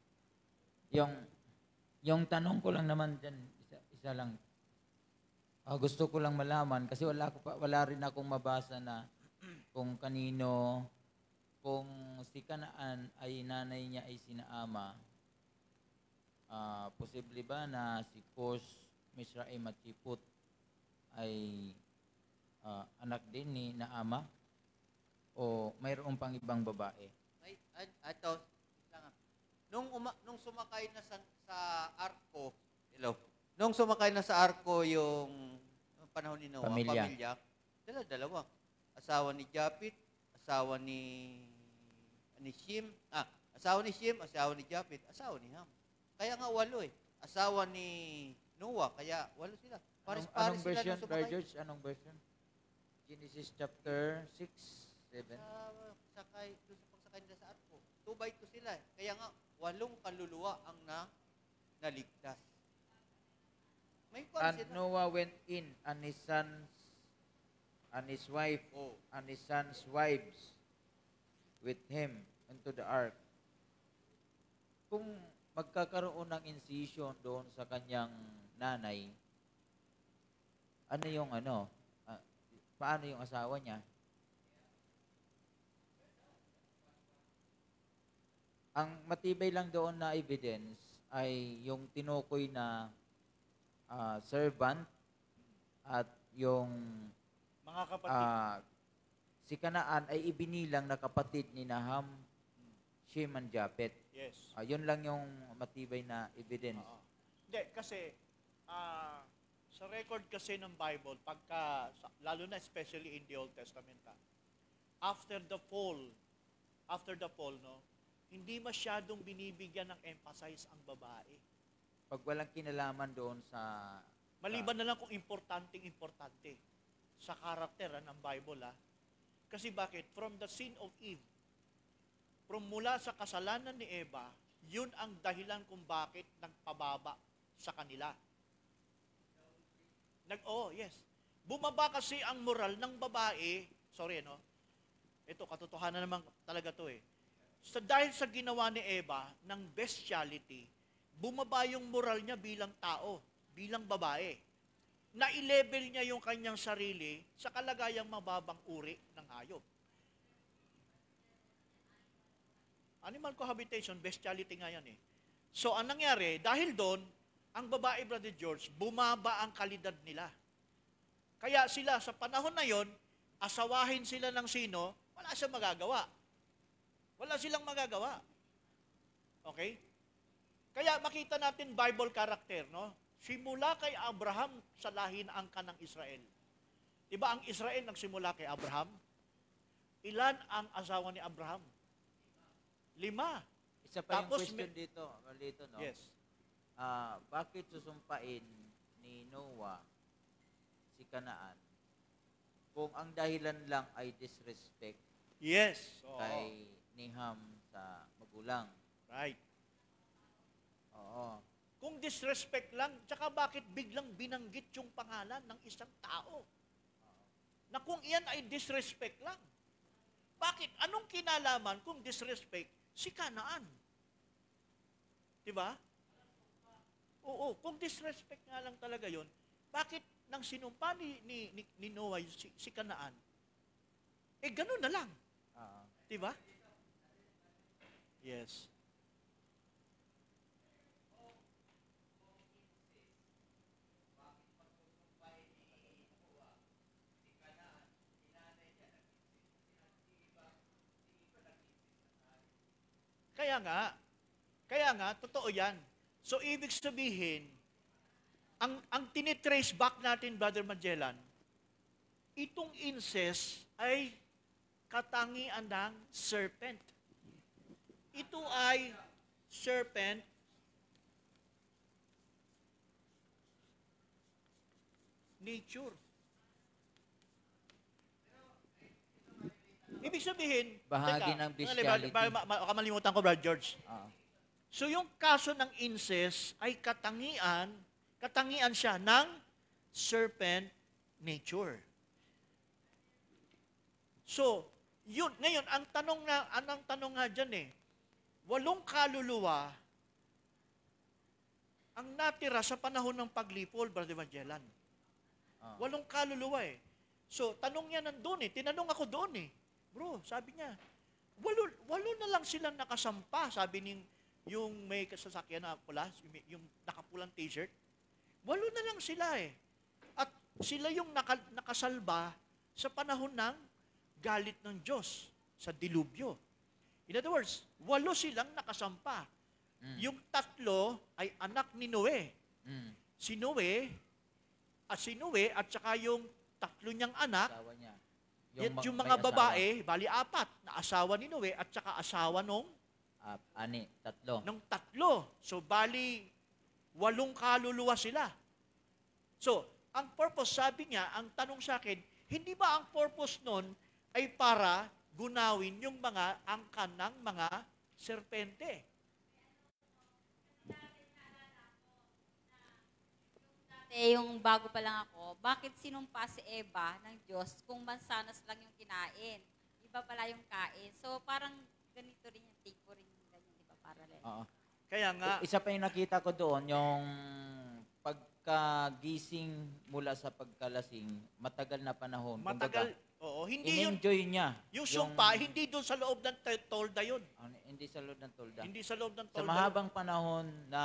Yung yung tanong ko lang naman diyan, isa, isa lang. Uh, gusto ko lang malaman kasi wala ko pa, wala rin akong mabasa na kung kanino kung si Kanaan ay nanay niya ay sinaama. Uh, ah, posible ba na si Kosh Mishra ay Siput ay uh, anak din ni Naama o mayroong pang ibang babae? Ay, ito. Lang. Nung, uma, nung sumakay na sa, sa arko, hello, nung sumakay na sa arko yung, panahon ni Noah, pamilya, pamilya dala, dalawa. Asawa ni Japit, asawa ni ni Shim, ah, asawa ni Shim, asawa ni Japit, asawa ni Ham. Kaya nga walo eh. Asawa ni Noah, kaya walo sila. Paris, anong, paris anong sila version, Brother George? Anong version? Genesis chapter 6, 7. Sa, sakay, doon sa pagsakay nila sa arko. 2 by 2 sila eh. Kaya nga, walong kaluluwa ang na, naligtas. May and sila. Noah went in and his sons and his wife oh. and his sons' wives with him into the ark. Kung magkakaroon ng incision doon sa kanyang nanay, ano yung ano, uh, paano yung asawa niya? Ang matibay lang doon na evidence ay yung tinukoy na uh, servant at yung mga kapatid uh, si Kanaan ay ibinilang na kapatid ni Naham, Shem and Japet. Yes. Uh, yun lang yung matibay na evidence. Oo. Hindi, kasi uh, sa record kasi ng Bible, pagka, lalo na especially in the Old Testament, after the fall, after the fall, no, hindi masyadong binibigyan ng emphasize ang babae. Pag walang kinalaman doon sa... Maliban na lang kung importante-importante sa karakter ah, ng Bible. Ha? Ah. Kasi bakit? From the sin of Eve, from mula sa kasalanan ni Eva, yun ang dahilan kung bakit nagpababa sa kanila. Nag, oh, yes. Bumaba kasi ang moral ng babae, sorry, no? Ito, katotohanan naman talaga to eh sa dahil sa ginawa ni Eva ng bestiality, bumaba yung moral niya bilang tao, bilang babae. Na-level niya yung kanyang sarili sa kalagayang mababang uri ng hayop. Animal cohabitation, bestiality nga yan eh. So ang nangyari, dahil doon, ang babae, Brother George, bumaba ang kalidad nila. Kaya sila, sa panahon na yon, asawahin sila ng sino, wala siyang magagawa wala silang magagawa. Okay? Kaya makita natin Bible character, no? Simula kay Abraham, sa lahi ang ka ng Israel. Diba ang Israel nagsimula kay Abraham? Ilan ang asawa ni Abraham? Lima. Isa pa Tapos, yung question dito, malito, no? Yes. Uh, bakit susumpain ni Noah si Kanaan kung ang dahilan lang ay disrespect yes. Oo. kay niham sa magulang. Right. Oo. Kung disrespect lang, tsaka bakit biglang binanggit yung pangalan ng isang tao? Na kung iyan ay disrespect lang. Bakit? Anong kinalaman kung disrespect si Kanaan? Diba? Oo, kung disrespect nga lang talaga yon, bakit nang sinumpa ni, ni, ni, ni Noah si, si Kanaan, eh ganun na lang. Uh-huh. Diba? Yes. Kaya nga, kaya nga, totoo yan. So, ibig sabihin, ang, ang tinitrace back natin, Brother Magellan, itong incest ay katangian ng serpent. Ito ay serpent nature. Ibig sabihin, bahagi teka, ng bestiality. Makalimutan ko, Brad George. Uh-huh. So yung kaso ng incest ay katangian, katangian siya ng serpent nature. So, yun, ngayon, ang tanong na, ang tanong nga dyan eh, walong kaluluwa ang natira sa panahon ng paglipol, Brother Evangelan. Ah. Walong kaluluwa eh. So, tanong niya nandun eh. Tinanong ako doon eh. Bro, sabi niya, walo, walo na lang silang nakasampa, sabi ni yung may kasasakyan na pula, yung nakapulang t-shirt. Walo na lang sila eh. At sila yung naka, nakasalba sa panahon ng galit ng Diyos sa dilubyo. In other words, walo silang nakasampa. Mm. Yung tatlo ay anak ni Noe. Mm. Si Noe, at si Noe at saka yung tatlo niyang anak, niya. yung, yung mga babae, asawa. bali apat, na asawa ni Noe at saka asawa nung uh, ani, tatlo. Nung tatlo. So bali walong kaluluwa sila. So, ang purpose sabi niya, ang tanong sa akin, hindi ba ang purpose nun ay para gunawin yung mga angkan ng mga serpente. Eh, yung bago pa lang ako, bakit sinumpa si Eva ng Diyos kung mansanas lang yung kinain? Iba pala yung kain. So, parang ganito rin yung take ko rin. Ganyan, di ba? Parallel. Oo. Kaya nga. Isa pa yung nakita ko doon, yung pagkagising mula sa pagkalasing, matagal na panahon. Matagal, Kumbaga, Oo, hindi yun. In-enjoy niya. Yung, yung sumpa, hindi doon sa loob ng tolda yun. hindi sa loob ng tolda. Hindi sa loob ng tolda. Sa mahabang panahon na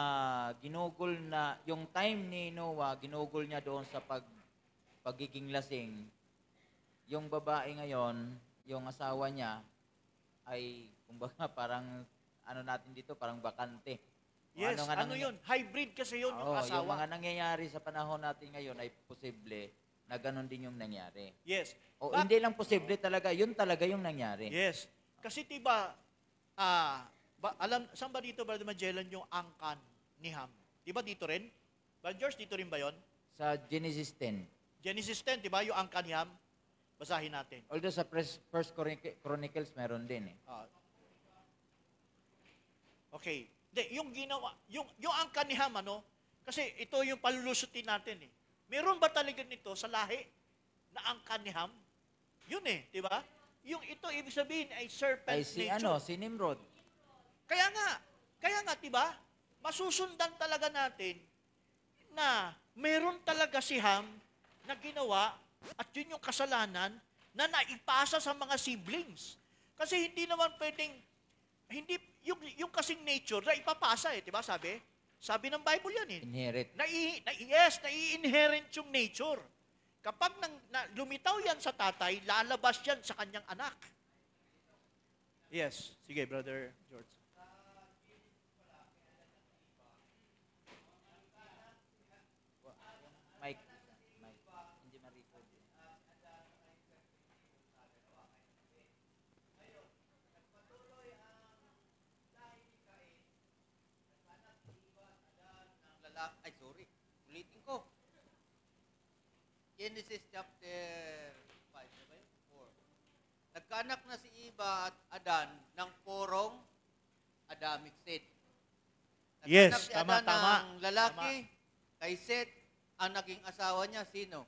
ginugol na, yung time ni Noah, ginugol niya doon sa pag, pagiging lasing. Yung babae ngayon, yung asawa niya, ay kumbaga [laughs] parang ano natin dito, parang bakante. Yes, ano, nga ano nang, yun? Hybrid kasi yun oh, yung asawa. Yung mga nangyayari sa panahon natin ngayon ay posible na ganun din yung nangyari. Yes. O But, hindi lang posible talaga, yun talaga yung nangyari. Yes. Kasi tiba, ah, ba, alam, saan ba dito, Brother Magellan, yung angkan ni Ham? Di ba dito rin? Brother George, dito rin ba yon? Sa Genesis 10. Genesis 10, di ba? Yung angkan ni Ham? Basahin natin. Although sa pres, First Chronicles meron din eh. Ah. okay. De, yung ginawa, yung, yung angkan ni Ham, ano? Kasi ito yung palulusutin natin eh. Meron ba talaga nito sa lahi na ang kaniham? Yun eh, di ba? Yung ito, ibig sabihin ay serpent ay, si, nature. Ano, si Nimrod. Kaya nga, kaya nga, di ba? Masusundan talaga natin na meron talaga si Ham na ginawa at yun yung kasalanan na naipasa sa mga siblings. Kasi hindi naman pwedeng, hindi, yung, yung kasing nature na ipapasa eh, di ba sabi? Sabi ng Bible yan eh. Inherit. Nai, na, yes, nai-inherent yung nature. Kapag nang, na, lumitaw yan sa tatay, lalabas yan sa kanyang anak. Yes. Sige, Brother George. Genesis chapter 5, 4. Nagkaanak na si Iba at Adan ng porong Adamic seed. yes, si tama, Adan tama. ng lalaki tama. kay Seth, ang naging asawa niya, sino?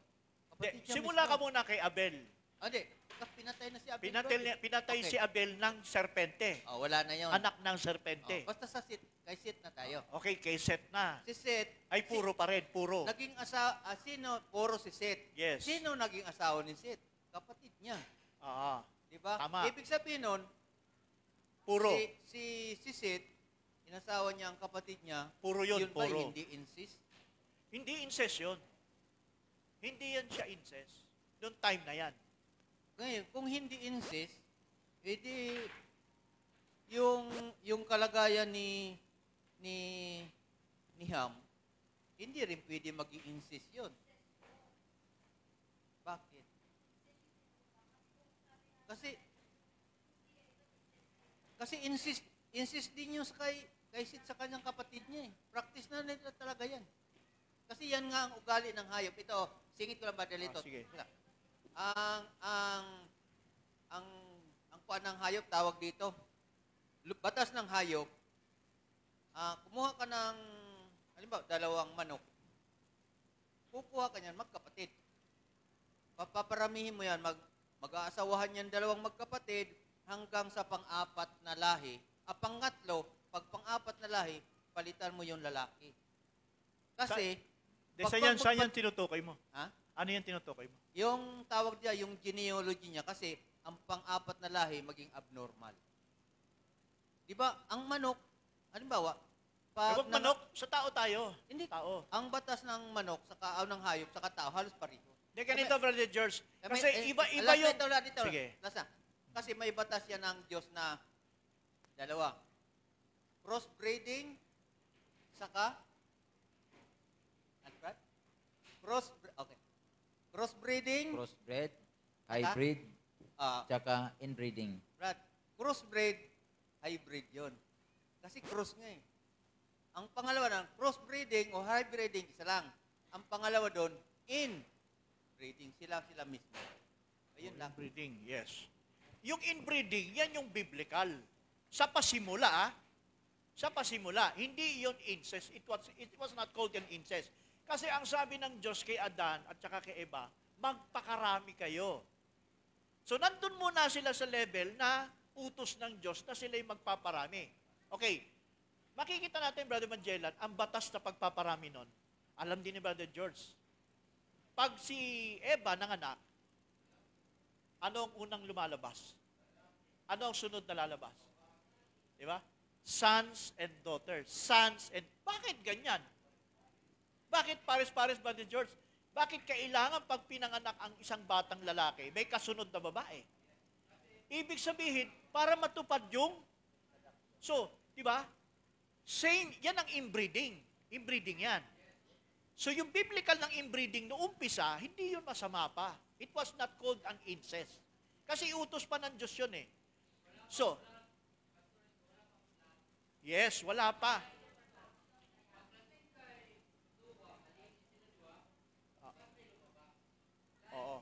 De, simula mismo. ka muna kay Abel. Ah, hindi, pinatay na si Abel. Pinatay, niya, pinatay okay. si Abel ng serpente. Oh, wala na yon. Anak ng serpente. Oh, basta sa sit, kay Set na tayo. Ah, okay, kay Set na. Si Set. Ay, puro si, pa rin, puro. Naging asawa, uh, sino? Puro si Set. Yes. Sino naging asawa ni Set? Kapatid niya. Ah, ah. Di ba? Tama. Ibig sabihin nun, puro. Si, si, si Set, inasawa niya ang kapatid niya. Puro yun, yun puro. Ba, hindi insist? Hindi incest yun. Hindi yan siya incest. Noong time na yan. Ngayon, kung hindi insist, edi yung yung kalagayan ni ni ni Ham, hindi rin pwede mag-insist 'yon. Bakit? Kasi kasi insist insist din yung kay kay Sid sa kanyang kapatid niya eh. Practice na nila talaga 'yan. Kasi yan nga ang ugali ng hayop. Ito, singit ko lang ba dito? Ah, sige. Ito ang ang ang ang kuan ng hayop tawag dito. Batas ng hayop. Uh, kumuha ka ng halimbawa dalawang manok. Kukuha ka niyan magkapatid. Papaparamihin mo yan mag mag-aasawahan yan dalawang magkapatid hanggang sa pang-apat na lahi. Ang ah, pangatlo, pag pang-apat na lahi, palitan mo yung lalaki. Kasi, sa, de, saan yan, saan yan tinutukoy mo? Ha? Ano yung tinutukoy mo? Yung tawag niya, yung genealogy niya, kasi ang pang-apat na lahi maging abnormal. Di ba? Ang manok, halimbawa, pag Kapag manok, sa tao tayo. Hindi, tao. ang batas ng manok, sa kao ng hayop, sa tao, halos pareho. Hindi, ganito, Brother George. Kasi iba-iba eh, yung... Ito, ito, Sige. Last Kasi may batas yan ng Diyos na dalawa. Crossbreeding, saka, ano Cross Crossbreeding. Crossbred, hybrid, Ah, tsaka inbreeding. Brad, crossbred, hybrid yon. Kasi cross nga eh. Ang pangalawa ng crossbreeding o hybriding, isa lang. Ang pangalawa doon, inbreeding. Sila sila mismo. Ayun lang. Inbreeding, yes. Yung inbreeding, yan yung biblical. Sa pasimula, ah, sa pasimula, hindi yon incest. It was, it was not called an incest. Kasi ang sabi ng Diyos kay Adan at saka kay Eva, magpakarami kayo. So nandun muna sila sa level na utos ng Diyos na sila'y magpaparami. Okay, makikita natin, Brother Magellan, ang batas na pagpaparami nun, alam din ni Brother George. Pag si Eva nanganak, ano ang unang lumalabas? Ano ang sunod na lalabas? Di ba? Sons and daughters. Sons and... Bakit ganyan? Bakit pares-pares ba ni George? Bakit kailangan pag pinanganak ang isang batang lalaki, may kasunod na babae? Ibig sabihin, para matupad yung... So, di ba? Same, yan ang inbreeding. Inbreeding yan. So, yung biblical ng inbreeding noong umpisa, hindi yun masama pa. It was not called an incest. Kasi utos pa ng Diyos yun eh. So, yes, wala pa. Oo.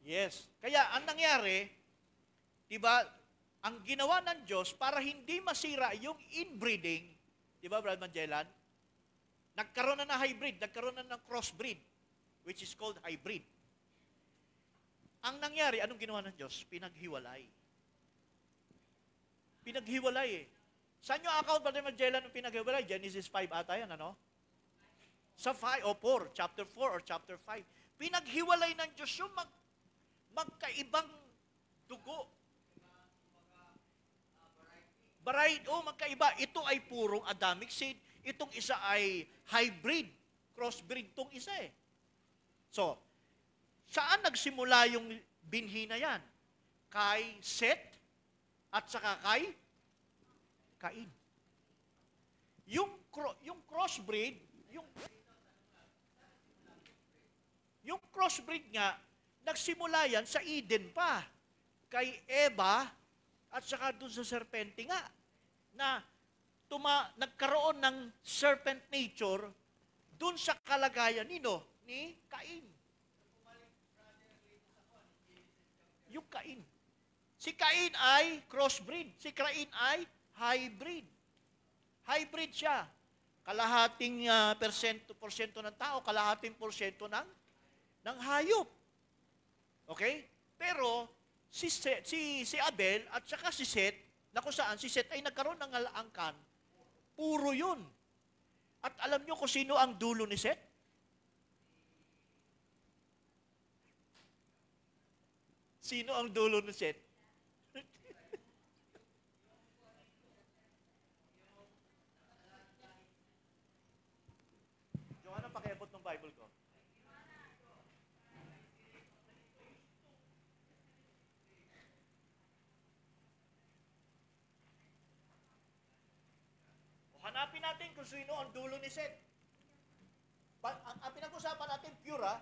Yes. Kaya ang nangyari, 'di ba, ang ginawa ng Diyos para hindi masira yung inbreeding, 'di ba, Brad Manjelan? Nagkaroon na ng hybrid, nagkaroon na ng crossbreed, which is called hybrid. Ang nangyari, anong ginawa ng Diyos? Pinaghiwalay. Pinaghiwalay eh. Sa inyo account, Brother Magellan, ng pinaghiwalay? Genesis 5 ata yan, ano? sa 5 o 4, chapter 4 or chapter 5. Pinaghiwalay ng Diyos yung mag, magkaibang dugo. Variety, o oh, magkaiba. Ito ay purong Adamic seed. Itong isa ay hybrid, crossbreed tong isa eh. So, saan nagsimula yung binhi na yan? Kay Set at saka kay Kain. Yung, yung crossbreed, yung yung crossbreed nga, nagsimula yan sa Eden pa. Kay Eva at saka doon sa serpente nga na tuma, nagkaroon ng serpent nature doon sa kalagayan ni, no, ni Cain. Yung Cain. Si Cain ay crossbreed. Si Cain ay hybrid. Hybrid siya. Kalahating uh, ah, persento, porsyento ng tao, kalahating porsyento ng ng hayop. Okay? Pero si, Set, si, si Abel at saka si Set, na kung saan si Set ay nagkaroon ng alaangkan, puro yun. At alam niyo kung sino ang dulo ni Set? Sino ang dulo ni Set? Hanapin natin kung sino ang dulo ni Seth. Pa- ang, ang pinag-usapan natin, pure ha?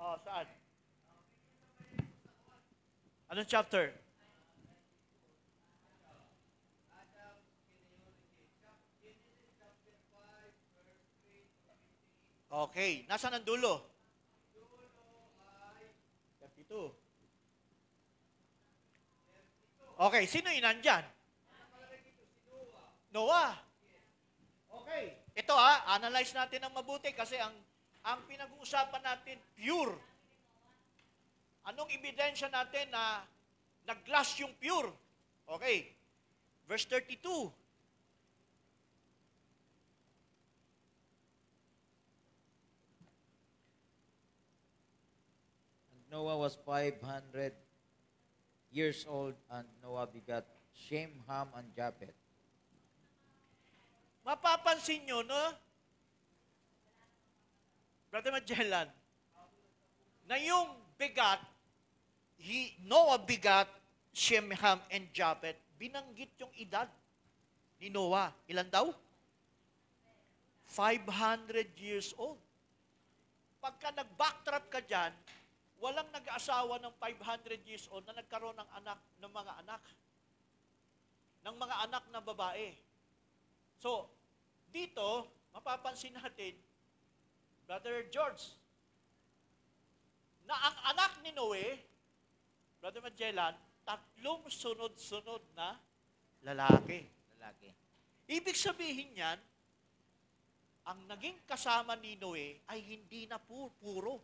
Oh, saan? Anong chapter? Okay. Nasaan ang dulo? Dulo ay... 32. Okay. Sino yung nandyan? Noah. Okay. Ito ha, ah, analyze natin ng mabuti kasi ang ang pinag-uusapan natin, pure. Anong ebidensya natin na nag-glass yung pure? Okay. Verse 32. And Noah was 500 years old and Noah begat Shem, Ham, and Japheth. Mapapansin nyo, no? Brother Magellan, na yung bigat, he, Noah bigat Shem, Ham, and Japhet, binanggit yung edad ni Noah. Ilan daw? 500 years old. Pagka nag-backtrack ka dyan, walang nag-asawa ng 500 years old na nagkaroon ng anak, ng mga anak. Ng mga anak na babae. So, dito, mapapansin natin, Brother George, na ang anak ni Noe, Brother Magellan, tatlong sunod-sunod na lalaki. Lalaki. Ibig sabihin niyan, ang naging kasama ni Noe ay hindi na pu- puro.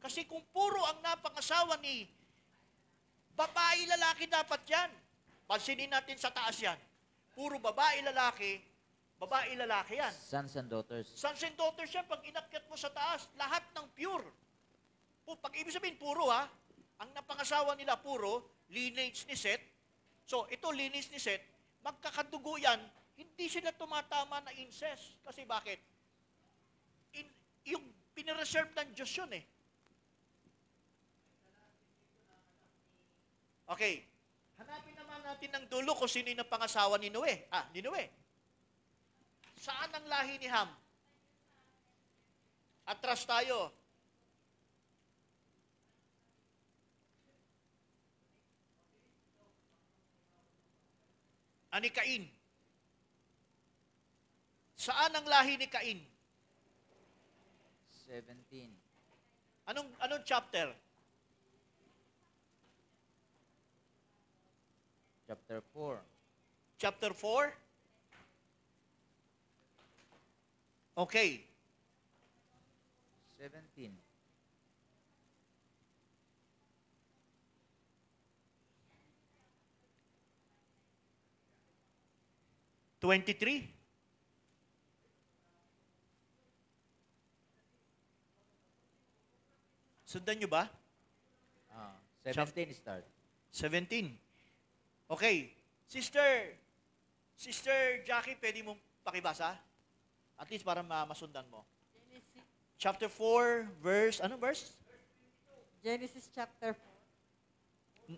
Kasi kung puro ang napangasawa ni babae lalaki dapat yan. Pansinin natin sa taas yan. Puro babae lalaki, Babae, lalaki yan. Sons and daughters. Sons and daughters yan. Pag inakyat mo sa taas, lahat ng pure. Po, pag ibig sabihin, puro ha. Ang napangasawa nila, puro, lineage ni Seth. So, ito lineage ni Seth. Magkakadugo yan, hindi sila tumatama na incest. Kasi bakit? In, yung pinireserve ng Diyos yun eh. Okay. Hanapin naman natin ng dulo kung sino yung pangasawa ni Noe. Ah, ni Noe. Saan ang lahi ni Ham? Atras tayo. Ani Cain. Saan ang lahi ni Cain? 17. Anong anong chapter? Chapter 4. Chapter 4? Okay. 17. Twenty-three? Sundan nyo ba? Ah, 17 start. 17. Okay. Sister, Sister Jackie, pwede mong pakibasa? At least para masundan mo. Genesis. Chapter 4, verse, ano verse? Genesis chapter 4.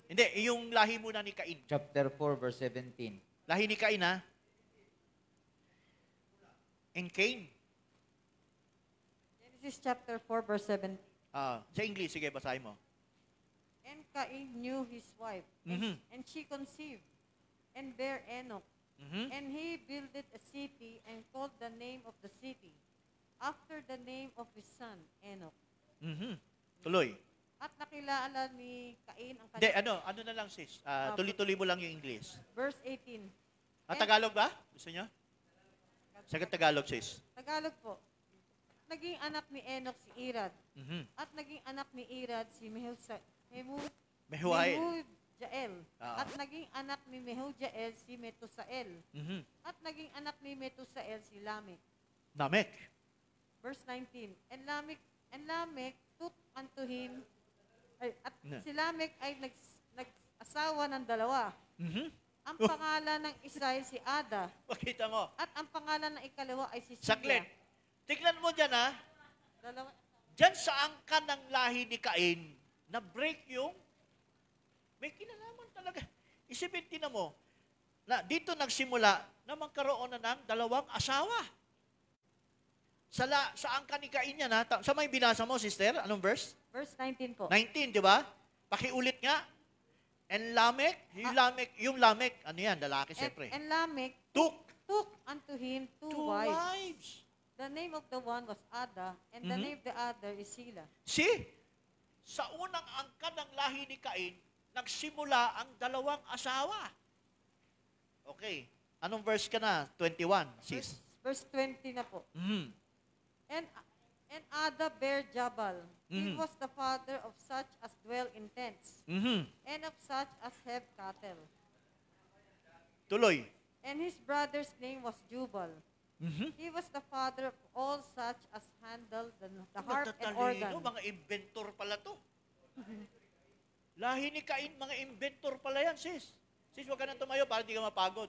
hindi, yung lahi muna ni Cain. Chapter 4, verse 17. Lahi ni Cain, ha? In Cain. Genesis chapter 4, verse 17. Ah, sa English, sige, basahin mo. And Cain knew his wife, and, mm-hmm. and she conceived, and bare Enoch. Mm-hmm. And he builded a city and called the name of the city after the name of his son, Enoch. Mm-hmm. Tuloy. At nakilala ni Cain ang kanyang... Hindi, ano, ano na lang sis. Uh, tuloy-tuloy mo lang yung English. Verse 18. At ah, Tagalog ba? Gusto niyo? Sagot Tagalog sis. Tagalog po. Naging anak ni Enoch si Irad. Mm-hmm. At naging anak ni Irad si Mehul... Mehul... Mehuael. Mehuael. Jael. Oo. Ah. At naging anak ni Mehujael si Metusael. Mhm. At naging anak ni Metusael si Lamech. Lamech. Verse 19. And Lamech, and Lamech took unto him, ay, at Na. si Lamech ay nag, nag-asawa ng dalawa. Mhm. Ang pangalan ng isa ay si Ada, Pakita [laughs] mo. at ang pangalan ng ikalawa ay si Sila. Saglit. Tignan mo dyan ha. Dalawa, Diyan sa angkan ng lahi ni Cain, na-break yung may kinalaman talaga. Isipin, tinan mo, na dito nagsimula na magkaroon na ng dalawang asawa. Sa la, saan ka ni Cain yan, ha? Sa may binasa mo, sister? Anong verse? Verse 19 po. 19, di ba? Pakiulit nga. And Lamech, yung ah. Lamech, yung Lamech, ano yan, lalaki siyempre. And, and Lamech took, took unto him two, two wives. wives. The name of the one was Ada, and mm-hmm. the name of the other is Sila. See? Sa unang angka ng lahi ni Cain, nagsimula ang dalawang asawa. Okay. Anong verse ka na? 21, sis. Verse, verse 20 na po. Mm. And, and Ada bare Jabal. Mm. He mm-hmm. was the father of such as dwell in tents. Mm-hmm. And of such as have cattle. Tuloy. And his brother's name was Jubal. Mm-hmm. He was the father of all such as handled the, the ano harp and organ. Mga inventor pala to. [laughs] Lahi ni Cain, mga inventor pala yan, sis. Sis, huwag ka nang tumayo para hindi ka mapagod.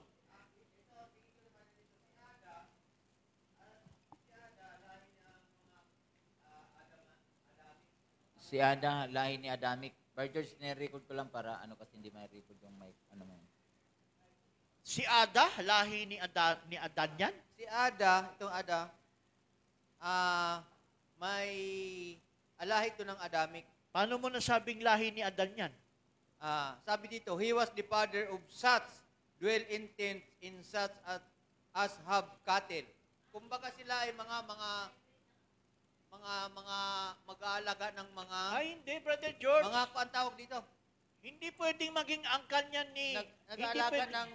Si Ada, lahi ni Adamic. Brother, sinirecord ko lang para ano kasi hindi may record yung mic. Ano mo Si Ada, lahi ni, Ada, ni Adan yan? Si Ada, itong Ada, ah, may alahi ito ng Adamic. Paano mo nasabing lahi ni Adan yan? Ah, sabi dito, he was the father of such dwell intent in such as, as have cattle. Kumbaga sila ay mga mga mga mga mag-aalaga ng mga Ay, hindi, Brother George. mga ang tawag dito. Hindi pwedeng maging angkan yan ni... Nag, hindi nag-aalaga ng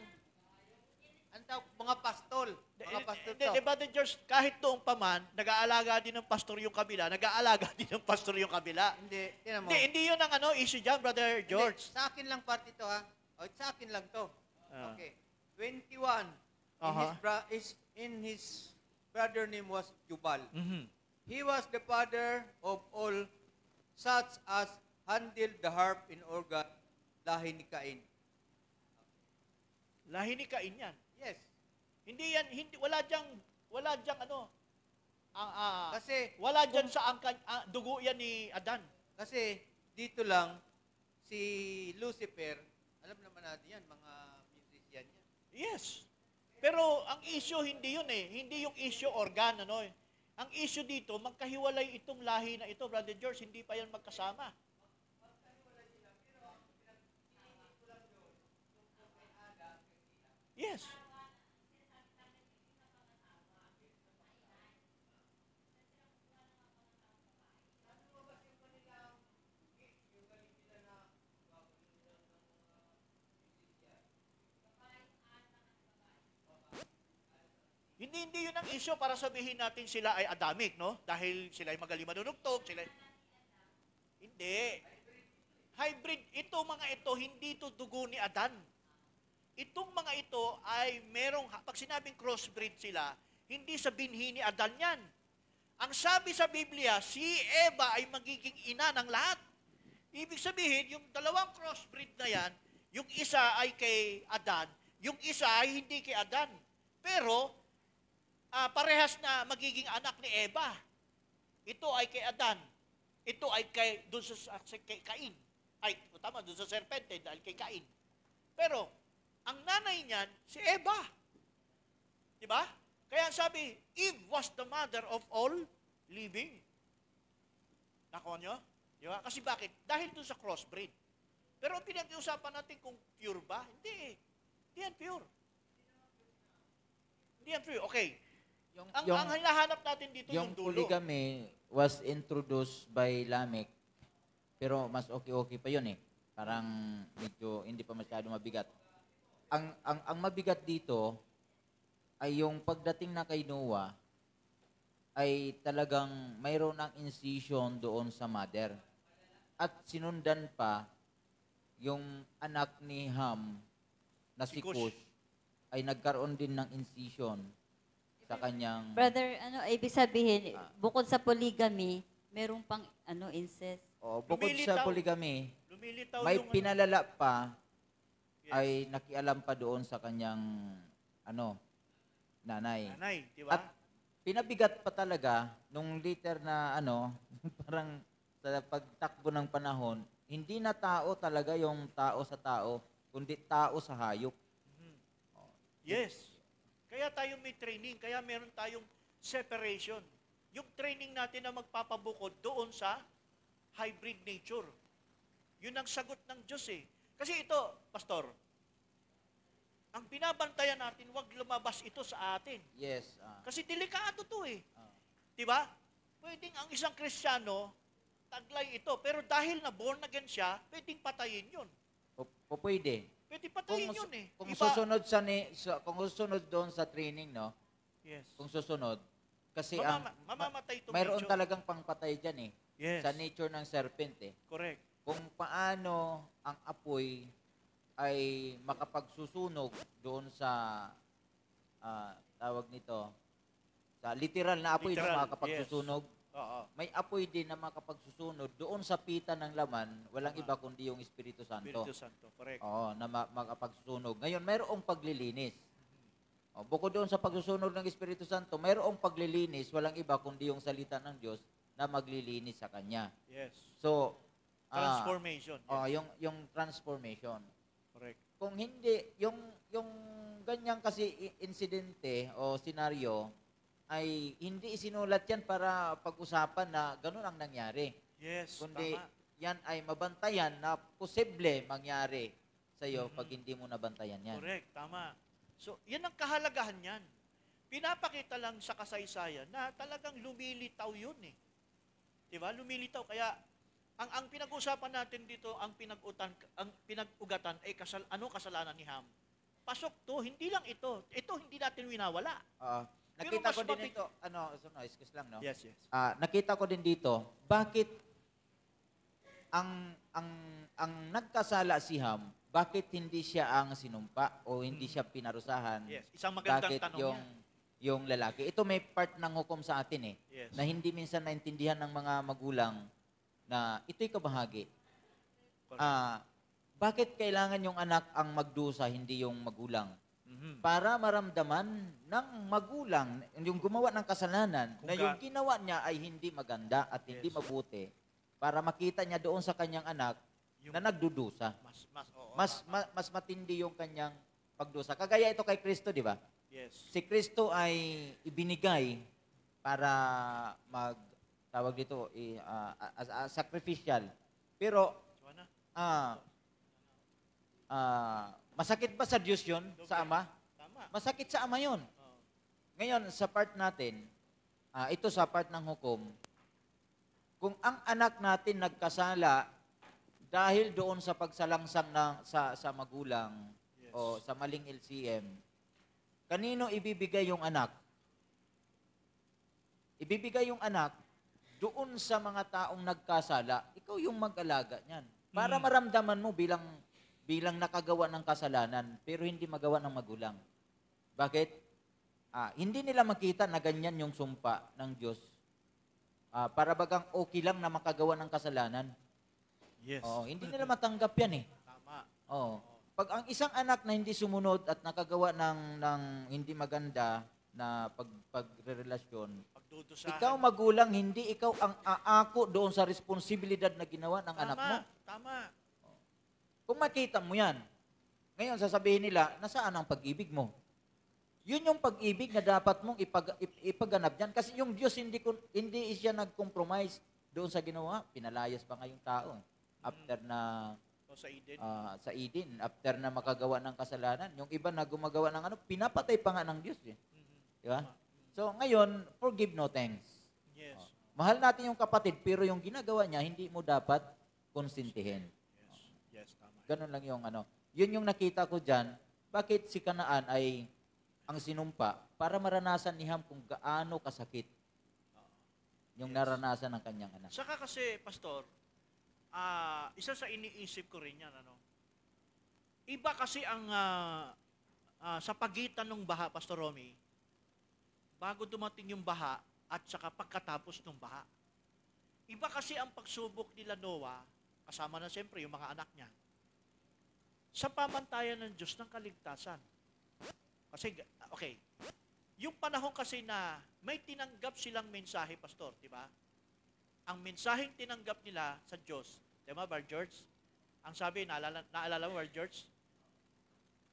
ano tawag? Mga pastol. Mga pastol Di, di the George, kahit doon paman, nag-aalaga din ng pastor yung kabila, nag-aalaga [laughs] din ng pastor yung kabila. Hindi, tinan mo. Hindi, hindi yun ang ano, issue dyan, Brother George. Hindi, sa akin lang part ito, ha? O, oh, sa akin lang to. Ah. Okay. 21. In, his bra- is, in his brother name was Jubal. Mhm. He was the father of all such as handled the harp in organ lahi ni Cain. Lahi ni Cain yan. Yes. Hindi yan, hindi, wala diyang, wala diyang ano, ang, ah, ah, kasi, wala diyan sa ang ah, dugo yan ni Adan. Kasi, dito lang, si Lucifer, alam naman natin yan, mga musician niya. Yes. Pero ang issue hindi yun eh. Hindi yung issue organ, ano eh. Ang issue dito, magkahiwalay itong lahi na ito, Brother George, hindi pa yan magkasama. Yes. Hindi, hindi yun ang issue para sabihin natin sila ay adamic, no? Dahil sila ay magaling manunugtog, sila ay... Hindi. Hybrid. Ito mga ito, hindi ito dugo ni Adan. Itong mga ito ay merong, pag sinabing crossbreed sila, hindi sa binhi ni Adan yan. Ang sabi sa Biblia, si Eva ay magiging ina ng lahat. Ibig sabihin, yung dalawang crossbreed na yan, yung isa ay kay Adan, yung isa ay hindi kay Adan. Pero, uh, parehas na magiging anak ni Eva. Ito ay kay Adan. Ito ay kay, dun sa, kay Cain. Ay, tama, dun sa serpente dahil kay Cain. Pero, ang nanay niyan, si Eva. Di ba? Kaya sabi, Eve was the mother of all living. Nakuha nyo? Di ba? Kasi bakit? Dahil dun sa crossbreed. Pero pinag-iusapan natin kung pure ba? Hindi eh. Hindi yan pure. Hindi yan pure. Okay. Yung, ang, yung, ang hinahanap natin dito yung, yung dulo. polygamy was introduced by Lamech, pero mas okay-okay pa yun eh. Parang medyo hindi pa masyado mabigat. Ang, ang, ang mabigat dito ay yung pagdating na kay Noah, ay talagang mayroon ng incision doon sa mother. At sinundan pa yung anak ni Ham na si Kush, ay nagkaroon din ng incision sa kanyang... Brother, ano, ibig sabihin, ah. bukod sa polygamy, merong pang, ano, incest. Oh, bukod sa polygamy, Lumilitaw may yung ano. pinalala pa Yes. ay nakialam pa doon sa kanyang ano nanay. Nanay, di ba? At pinabigat pa talaga nung liter na ano, [laughs] parang sa pagtakbo ng panahon, hindi na tao talaga yung tao sa tao, kundi tao sa hayop. Oh. yes. Kaya tayo may training, kaya meron tayong separation. Yung training natin na magpapabukod doon sa hybrid nature. Yun ang sagot ng Diyos eh. Kasi ito, Pastor, ang binabantayan natin, wag lumabas ito sa atin. Yes. Uh, Kasi delikado to eh. Uh, diba? Pwedeng ang isang Kristiyano, taglay ito. Pero dahil na born again siya, pwedeng patayin yun. O, o pwede. Pwede patayin yun eh. Kung Iba- susunod sa, ni, sa kung susunod doon sa training, no? Yes. Kung susunod, kasi Mamama- ang mamamatay itong mayroon nature. talagang pangpatay diyan eh. Yes. Sa nature ng serpent eh. Correct. Kung paano ang apoy ay makapagsusunog doon sa ah, tawag nito sa literal na apoy Literal, na makakapagsusunog. Oo. May apoy din na makapagsusunod doon sa pita ng laman, walang Tama. iba kundi yung Espiritu Santo. Espiritu Santo, correct. Oo, na ma- makapagsusunog. Ngayon, mayroong paglilinis. O, bukod doon sa pagsusunog ng Espiritu Santo, mayroong paglilinis, walang iba kundi yung salita ng Diyos na maglilinis sa kanya. Yes. So, ah, Transformation. Yes. oh, yung yung transformation. Correct. Kung hindi yung yung ganyang kasi insidente o scenario, ay hindi isinulat yan para pag-usapan na ganun ang nangyari. Yes, Kundi tama. yan ay mabantayan na posible mangyari sa iyo mm-hmm. pag hindi mo nabantayan yan. Correct, tama. So, yan ang kahalagahan yan. Pinapakita lang sa kasaysayan na talagang lumilitaw yun eh. Diba? Lumilitaw. Kaya, ang, ang pinag-usapan natin dito, ang, pinag-utan, ang pinag-ugatan ay kasal, ano kasalanan ni Ham. Pasok to, hindi lang ito. Ito hindi natin winawala. Uh-huh. Nakita ko din dito, ano, so oh, no, excuse lang, no? Yes, yes. Ah, nakita ko din dito, bakit ang ang ang nagkasala si Ham, bakit hindi siya ang sinumpa o hindi mm. siya pinarusahan? Yes, isang magandang bakit tanong yung, yan. yung lalaki. Ito may part ng hukom sa atin eh, Yes. na hindi minsan naintindihan ng mga magulang na ito'y kabahagi. Correct. Ah, bakit kailangan yung anak ang magdusa, hindi yung magulang? Mm-hmm. Para maramdaman ng magulang, yung gumawa ng kasalanan, Kung na yung ginawa niya ay hindi maganda at yes. hindi mabuti, para makita niya doon sa kanyang anak yung, na nagdudusa. Mas, mas, oo, mas, ma, mas matindi yung kanyang pagdusa. Kagaya ito kay Kristo, di ba? Yes. Si Kristo ay ibinigay para mag tawag dito i, uh, as, as sacrificial. Pero ah uh, uh, Masakit ba sa Diyos yun, Dobre. sa Ama? Tama. Masakit sa Ama yun. Ngayon, sa part natin, uh, ito sa part ng hukom, kung ang anak natin nagkasala dahil doon sa pagsalangsang na, sa, sa magulang yes. o sa maling LCM, kanino ibibigay yung anak? Ibibigay yung anak doon sa mga taong nagkasala. Ikaw yung mag-alaga niyan. Para mm. maramdaman mo bilang bilang nakagawa ng kasalanan pero hindi magawa ng magulang. Bakit? Ah, hindi nila makita na ganyan yung sumpa ng Diyos. Ah, para bagang okay lang na makagawa ng kasalanan. Yes. Oo, hindi nila matanggap yan eh. Tama. Oh. Pag ang isang anak na hindi sumunod at nakagawa ng, ng hindi maganda na pag, pagrerelasyon, ikaw magulang, hindi ikaw ang aako doon sa responsibilidad na ginawa ng Tama. anak mo. Tama. Kung makita mo yan, ngayon sasabihin nila, nasaan ang pag-ibig mo? Yun yung pag-ibig na dapat mong ipag, ipaganap dyan. Kasi yung Diyos hindi, hindi siya nag-compromise doon sa ginawa. Pinalayas pa nga yung tao. Eh. After na o sa Eden. Uh, sa Eden, after na makagawa ng kasalanan. Yung iba na gumagawa ng ano, pinapatay pa nga ng Diyos. Eh. Mm-hmm. Di ba? So ngayon, forgive no thanks. Yes. Oh. Mahal natin yung kapatid, pero yung ginagawa niya, hindi mo dapat konsintihin. Ganun lang yung ano. Yun yung nakita ko dyan, bakit si Kanaan ay ang sinumpa para maranasan ni Ham kung gaano kasakit yung yes. naranasan ng kanyang anak. Saka kasi, Pastor, uh, isa sa iniisip ko rin yan, ano, iba kasi ang uh, uh, sa pagitan ng baha, Pastor Romy, bago dumating yung baha at saka pagkatapos ng baha. Iba kasi ang pagsubok nila Noah, kasama na siyempre yung mga anak niya sa pamantayan ng Diyos ng kaligtasan. Kasi, okay, yung panahon kasi na may tinanggap silang mensahe, Pastor, di ba? Ang mensaheng tinanggap nila sa Diyos, di ba, Bar George? Ang sabi, naalala, naalala mo, Bar George?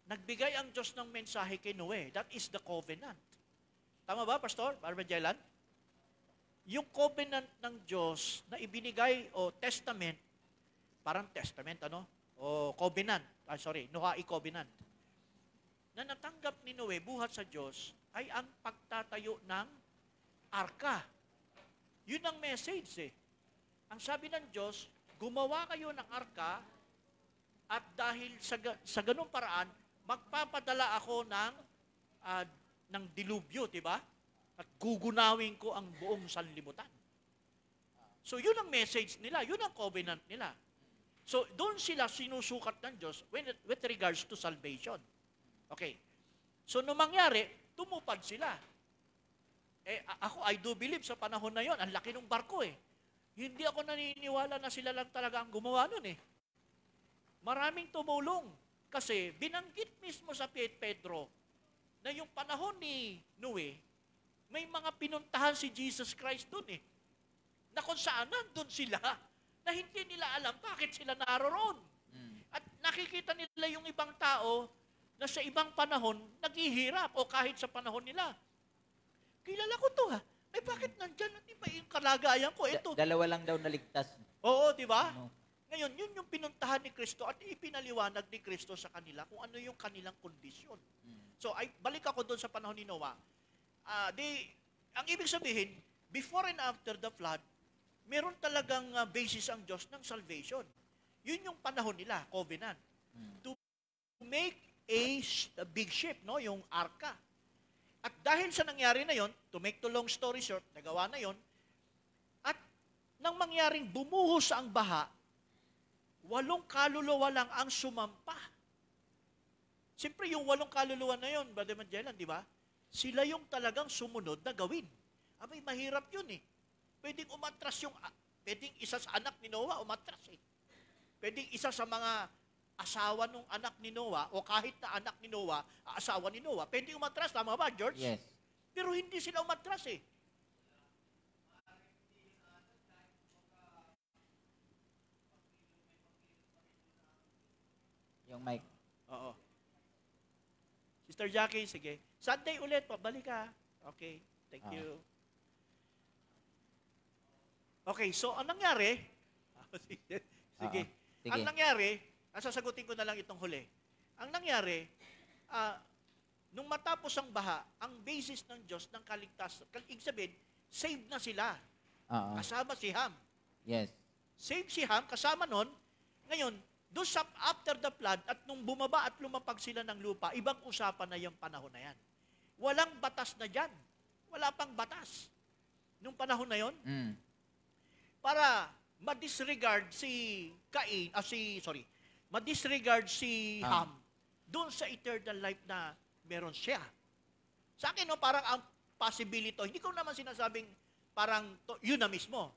Nagbigay ang Diyos ng mensahe kay Noe. That is the covenant. Tama ba, Pastor? Bar Magellan? Yung covenant ng Diyos na ibinigay o testament, parang testament, ano? O covenant ah, sorry, Noahi Covenant, na natanggap ni Noe buhat sa Diyos ay ang pagtatayo ng arka. Yun ang message eh. Ang sabi ng Diyos, gumawa kayo ng arka at dahil sa, sa ganung paraan, magpapadala ako ng uh, ng dilubyo, 'di ba? At gugunawin ko ang buong sanlibutan. So yun ang message nila, yun ang covenant nila. So, doon sila sinusukat ng Diyos when, with regards to salvation. Okay. So, nung mangyari, tumupad sila. Eh, ako, I do believe sa panahon na yon, ang laki ng barko eh. Hindi ako naniniwala na sila lang talaga ang gumawa nun eh. Maraming tumulong. Kasi binanggit mismo sa Pedro na yung panahon ni Noe, may mga pinuntahan si Jesus Christ dun eh. Na kung saan nandun sila na hindi nila alam bakit sila naroon. Mm. At nakikita nila yung ibang tao na sa ibang panahon naghihirap o kahit sa panahon nila. Kilala ko to ha. Eh bakit nandyan? Di ba yung kalagayan ko? Ito. Da- dalawa lang daw naligtas. Oo, di ba? No. Ngayon, yun yung pinuntahan ni Kristo at ipinaliwanag ni Kristo sa kanila kung ano yung kanilang kondisyon. Mm. So, ay, balik ako doon sa panahon ni Noah. Uh, di, ang ibig sabihin, before and after the flood, meron talagang uh, basis ang Diyos ng salvation. Yun yung panahon nila, covenant. Hmm. To make a, a big ship, no? yung arka. At dahil sa nangyari na yon, to make the long story short, nagawa na yon, at nang mangyaring bumuhos ang baha, walong kaluluwa lang ang sumampa. Siyempre, yung walong kaluluwa na yon, Brother Magellan, di ba? Sila yung talagang sumunod na gawin. Abay, mahirap yun eh. Pwedeng umatras yung, ah, pwedeng isa sa anak ni Noah umatras eh. Pwedeng isa sa mga asawa ng anak ni Noah o kahit na anak ni Noah, asawa ni Noah, pwedeng umatras. Tama ba, George? Yes. Pero hindi sila umatras eh. Yung mic. Oo. Sister Jackie, sige. Sunday ulit, pabalik ka. Okay. Thank ah. you. Okay, so ang nangyari, [laughs] sige, sige. sige. Ang nangyari, ang sasagutin ko na lang itong huli. Ang nangyari, uh, nung matapos ang baha, ang basis ng Diyos ng kaligtasan, ibig sabihin, saved na sila. Uh-huh. Kasama si Ham. Yes. Saved si Ham, kasama nun. Ngayon, doon sa after the flood, at nung bumaba at lumapag sila ng lupa, ibang usapan na yung panahon na yan. Walang batas na dyan. Wala pang batas. Nung panahon na yon, mm para ma-disregard si Cain, ah, si, sorry, ma-disregard si ah. Ham. Ham doon sa eternal life na meron siya. Sa akin, no, parang ang possibility, hindi ko naman sinasabing parang to, yun na mismo.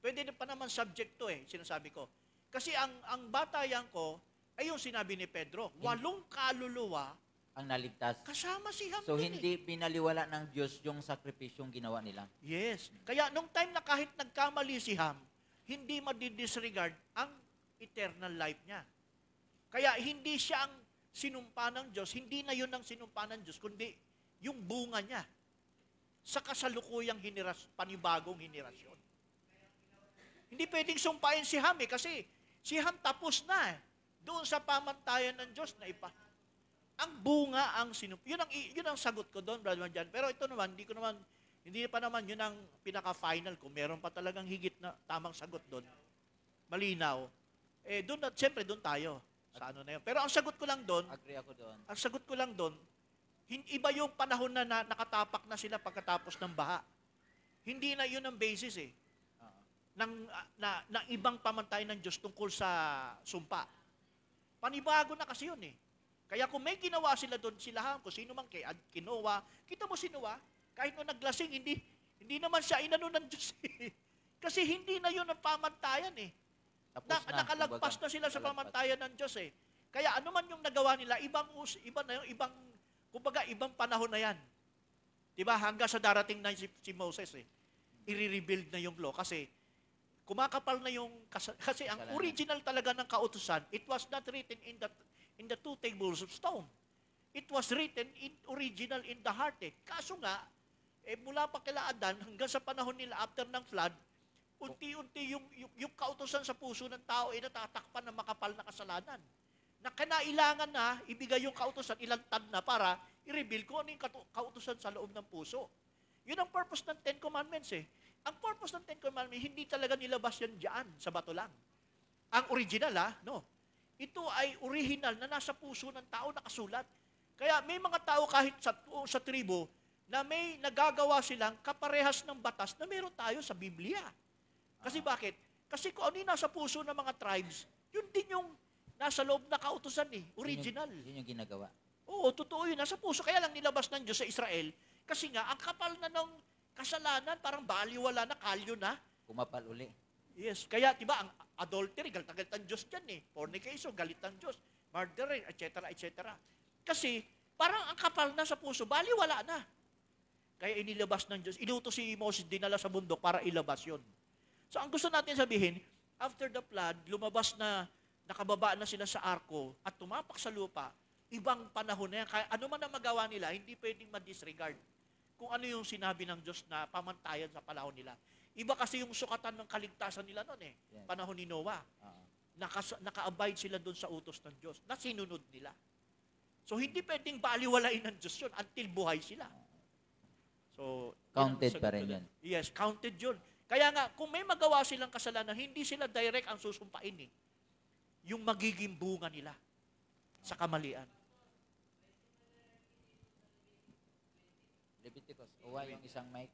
Pwede pa naman subject to eh, sinasabi ko. Kasi ang, ang batayan ko ay yung sinabi ni Pedro, walong kaluluwa ang naligtas. Kasama si Ham So, eh. hindi pinaliwala ng Diyos yung sakripisyong ginawa nila. Yes. Kaya nung time na kahit nagkamali si Ham, hindi madidisregard ang eternal life niya. Kaya hindi siya ang sinumpa ng Diyos, hindi na yun ang sinumpa ng Diyos, kundi yung bunga niya sa kasalukuyang hiniras, panibagong henerasyon. Hindi pwedeng sumpain si Ham eh, kasi si Ham tapos na eh. Doon sa pamantayan ng Diyos na ipa, ang bunga ang sinu Yun ang, yun ang sagot ko doon, Brother John. Pero ito naman, hindi ko naman, hindi pa naman yun ang pinaka-final ko. Meron pa talagang higit na tamang sagot doon. Malinaw. Eh, doon na, siyempre doon tayo. Sa ano na yun. Pero ang sagot ko lang doon, Agree ako doon. ang sagot ko lang doon, hin- iba yung panahon na, na nakatapak na sila pagkatapos ng baha. Hindi na yun ang basis eh Oo. ng, ah, na, na ibang pamantayan ng Diyos tungkol sa sumpa. Panibago na kasi yun eh. Kaya kung may ginawa sila doon, sila ham, kung sino man kay Ad Kinoa, kita mo si Noah, kahit nung naglasing, hindi, hindi naman siya inano ng Diyos. Eh. [laughs] Kasi hindi na yun ang pamantayan eh. Tapos na, na, nakalagpas kumbaga, na sila sa pamantayan ng Diyos eh. Kaya ano man yung nagawa nila, ibang us, iba na yung ibang kumbaga ibang panahon na 'yan. 'Di ba? Hanggang sa darating na si, si Moses eh. I-rebuild na yung law kasi kumakapal na yung kasi, kasi ang original talaga ng kautusan, it was not written in the in the two tables of stone. It was written in original in the heart. Eh. Kaso nga, eh, mula pa kila Adan hanggang sa panahon nila after ng flood, unti-unti yung, yung, yung kautosan sa puso ng tao ay eh, natatakpan ng makapal na kasalanan. Na kinailangan na ibigay yung kautosan, ilang tan na para i-reveal kung ano yung kautosan sa loob ng puso. Yun ang purpose ng Ten Commandments eh. Ang purpose ng Ten Commandments, hindi talaga nilabas yan dyan, sa bato lang. Ang original ah, no. Ito ay original na nasa puso ng tao nakasulat. Kaya may mga tao kahit sa, sa tribo na may nagagawa silang kaparehas ng batas na meron tayo sa Biblia. Kasi ah. bakit? Kasi kung ano yung nasa puso ng mga tribes, yun din yung nasa loob na kautosan eh, original. Yun yung, yun yung ginagawa. Oo, totoo yun. Nasa puso. Kaya lang nilabas ng Diyos sa Israel. Kasi nga, ang kapal na ng kasalanan, parang baliwala na, kalyo na. Kumapal uli. Yes, kaya diba ang adultery, galit-galit ang Diyos 'yan eh. Fornication, galit ang Diyos. Murdering, etc., etc. Kasi parang ang kapal na sa puso, bali wala na. Kaya inilabas ng Diyos. Iluto si Moses, dinala sa bundok para ilabas yon. So ang gusto natin sabihin, after the flood, lumabas na, nakababa na sila sa arko at tumapak sa lupa, ibang panahon na yan. Kaya ano man ang magawa nila, hindi pwedeng ma-disregard kung ano yung sinabi ng Diyos na pamantayan sa palahon nila. Iba kasi yung sukatan ng kaligtasan nila noon eh. Yes. Panahon ni Noah. Uh-huh. naka-abide sila doon sa utos ng Diyos. Na sinunod nila. So, hindi pwedeng baliwalain ng Diyos yun until buhay sila. So, counted pa rin yun. Yes, counted yun. Kaya nga, kung may magawa silang kasalanan, hindi sila direct ang susumpain eh. Yung magiging bunga nila sa kamalian. Leviticus, uwa yung isang mic.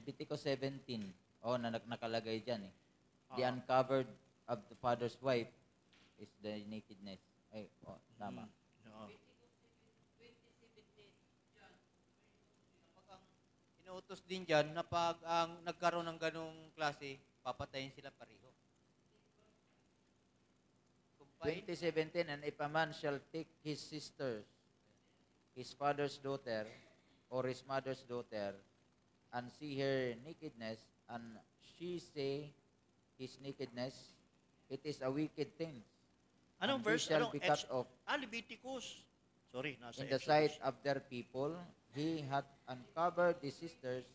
Levitico 17. Oh, na nakalagay diyan eh. Uh-huh. The ah. uncovered of the father's wife is the nakedness. Ay, oh, tama. Mm. Oo. Ah. No. Inuutos din dyan na pag ang nagkaroon ng ganong klase, papatayin sila pareho. 2017, and if a man shall take his sister, his father's daughter, or his mother's daughter, and see her nakedness, and she say his nakedness, it is a wicked thing. Anong and verse? Shall anong be cut ex- off. Ah, Leviticus. Sorry, nasa In the Exodus. sight of their people, he hath uncovered the sisters'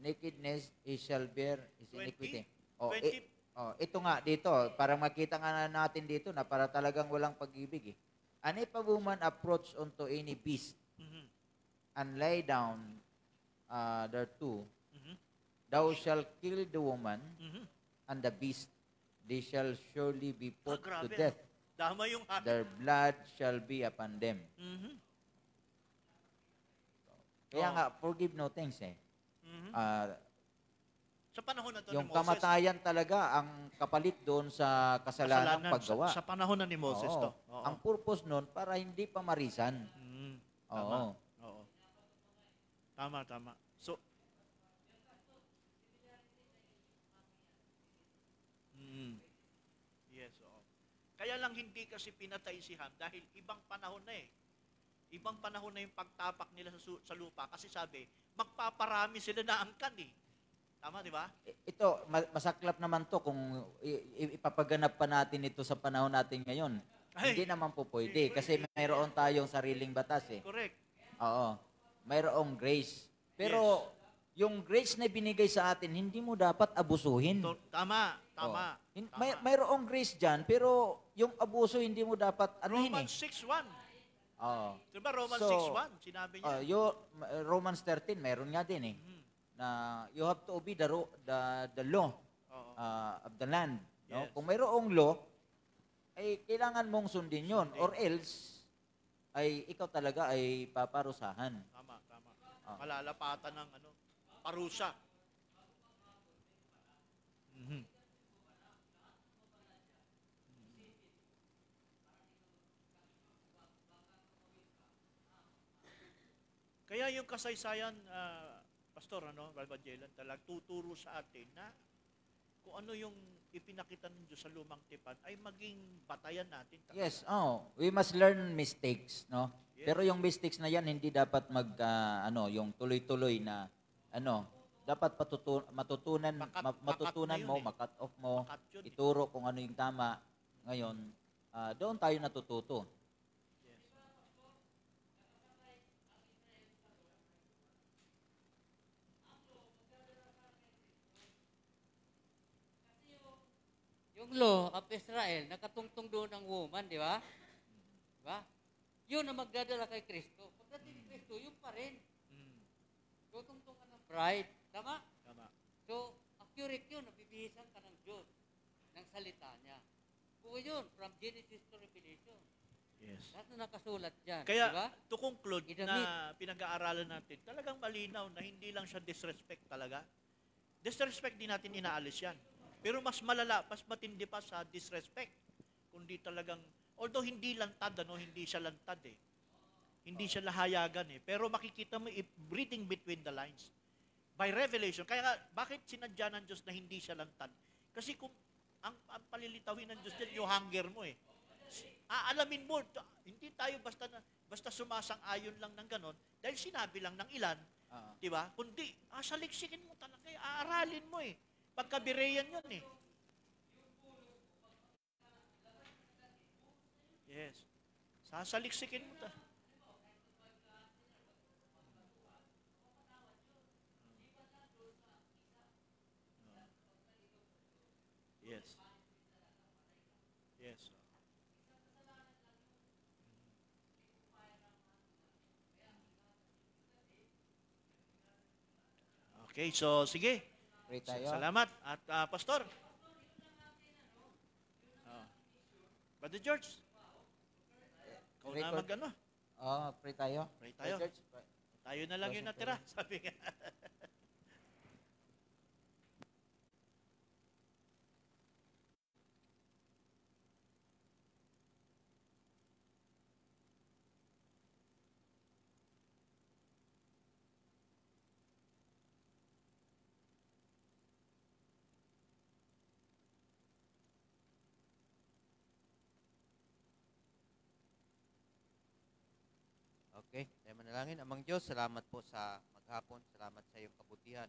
nakedness, he shall bear his 20? iniquity. Oh, 20? It, oh, ito nga dito, para makita nga natin dito na para talagang walang pag-ibig eh. And if a woman approach unto any beast mm-hmm. and lay down uh, there are two. Mm-hmm. Thou shalt kill the woman mm-hmm. and the beast. They shall surely be ah, put ah, to death. Dama yung hapit. Their blood shall be upon them. Mm-hmm. Kaya oh. nga, forgive no things eh. Mm-hmm. Uh, sa panahon na to ni Moses, Yung kamatayan talaga ang kapalit doon sa kasalanan, kasalanan paggawa. Sa, sa panahon na ni Moses Oo. to. Oo. Ang purpose noon para hindi pa marisan. Mm, Oo. Tama. Tama, tama. So, mm, yes, oo. Kaya lang hindi kasi pinatay si Ham dahil ibang panahon na eh. Ibang panahon na yung pagtapak nila sa, sa lupa kasi sabi, magpaparami sila na angkan eh. Tama, di ba? Ito, masaklap naman to kung ipapaganap pa natin ito sa panahon natin ngayon. Ay, hindi naman po pwede, hindi pwede kasi mayroon tayong sariling batas eh. Correct. Oo mayroong grace. Pero yes. yung grace na binigay sa atin, hindi mo dapat abusuhin. tama, tama. Oh. tama. May, mayroong grace diyan, pero yung abuso hindi mo dapat anuhin Romans eh. Oh. Diba Romans so, 6.1, sinabi niya. Uh, oh, you, Romans 13, mayroon nga din eh. Mm-hmm. Na you have to obey the, the, the law oh. uh, of the land. Yes. No? Kung mayroong law, ay kailangan mong sundin yon Or else, ay ikaw talaga ay paparusahan. Ah. Malalapatan ng ano, parusa. Mm-hmm. Kaya yung kasaysayan, uh, Pastor, ano, Valvangelan, talag tuturo sa atin na kung ano yung ipinakita ng Diyos sa lumang tipan ay maging batayan natin. Talaga. Yes, oh, we must learn mistakes, no? Pero yung mistakes na yan, hindi dapat mag, uh, ano, yung tuloy-tuloy na, ano, dapat patutun- matutunan, makat, ma- matutunan makat mo, eh. makat off mo, yun, eh. ituro eh. kung ano yung tama. Ngayon, uh, doon tayo natututo. Yung law of Israel, nakatungtong doon ng woman, di ba? Di ba? yun ang magdadala kay Kristo. Pagdating ni Kristo, yun pa rin. Mm. Tutungtungan ng pride. Tama? Tama. So, accurate yun. Nabibihisan ka ng Diyos, ng salita niya. Buo yun, from Genesis to Revelation. Yes. Lahat na nakasulat dyan. Kaya, diba? to conclude Idamit. na pinag-aaralan natin, talagang malinaw na hindi lang siya disrespect talaga. Disrespect din natin inaalis yan. Pero mas malala, mas matindi pa sa disrespect. Kundi talagang Although hindi lantad, ano, hindi siya lantad eh. Hindi siya lahayagan eh. Pero makikita mo, if reading between the lines, by revelation, kaya bakit sinadya ng Diyos na hindi siya lantad? Kasi kung ang, ang palilitawin ng Diyos dyan, yung hunger mo eh. Aalamin mo, hindi tayo basta na, basta sumasang-ayon lang ng ganon, dahil sinabi lang ng ilan, uh di ba? Kundi, ah, saliksikin mo talaga, eh. aaralin mo eh. Pagkabireyan yun eh. Yes. Sasaliksikin mo ta. Yes. Yes. Okay, so sige. Pray tayo. Salamat. At uh, Pastor. Oh. Brother George. Ikaw na mag ano? Oo, oh, pray tayo. Pray tayo. Pray Pray. Tayo na lang yung natira, sabi nga. [laughs] Dalangin amang Diyos, salamat po sa maghapon, salamat sa iyong kabutihan.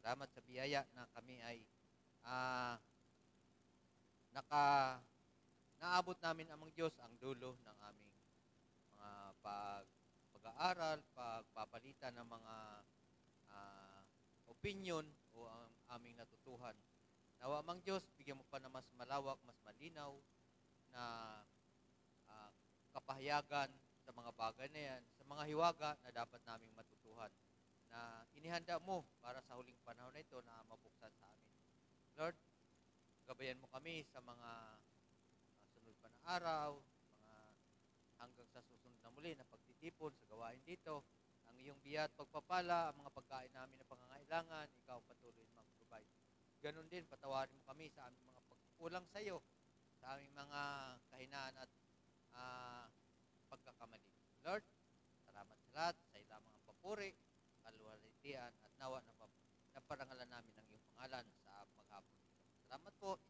Salamat sa biyaya na kami ay uh, naka naabot namin amang Diyos ang dulo ng aming mga pag pag-aaral, pagpapalitan ng mga uh, opinion o ang aming natutuhan. Nawa amang Diyos, bigyan mo pa na mas malawak, mas malinaw na uh, kapahayagan sa mga bagay na yan, sa mga hiwaga na dapat naming matutuhan na inihanda mo para sa huling panahon na ito na mabuksan sa amin. Lord, gabayan mo kami sa mga ah, sunod pa na araw, mga hanggang sa susunod na muli na pagtitipon sa gawain dito, ang iyong biya at pagpapala, ang mga pagkain namin na pangangailangan, ikaw patuloy na mag-provide. Ganon din, patawarin mo kami sa aming mga pagkulang sa iyo, sa aming mga kahinaan at uh, pagkakamali. Lord, salamat sa lahat sa ilamang ang papuri, kaluhalitian at nawa na, na parangalan namin ang iyong pangalan sa maghapon. Salamat po.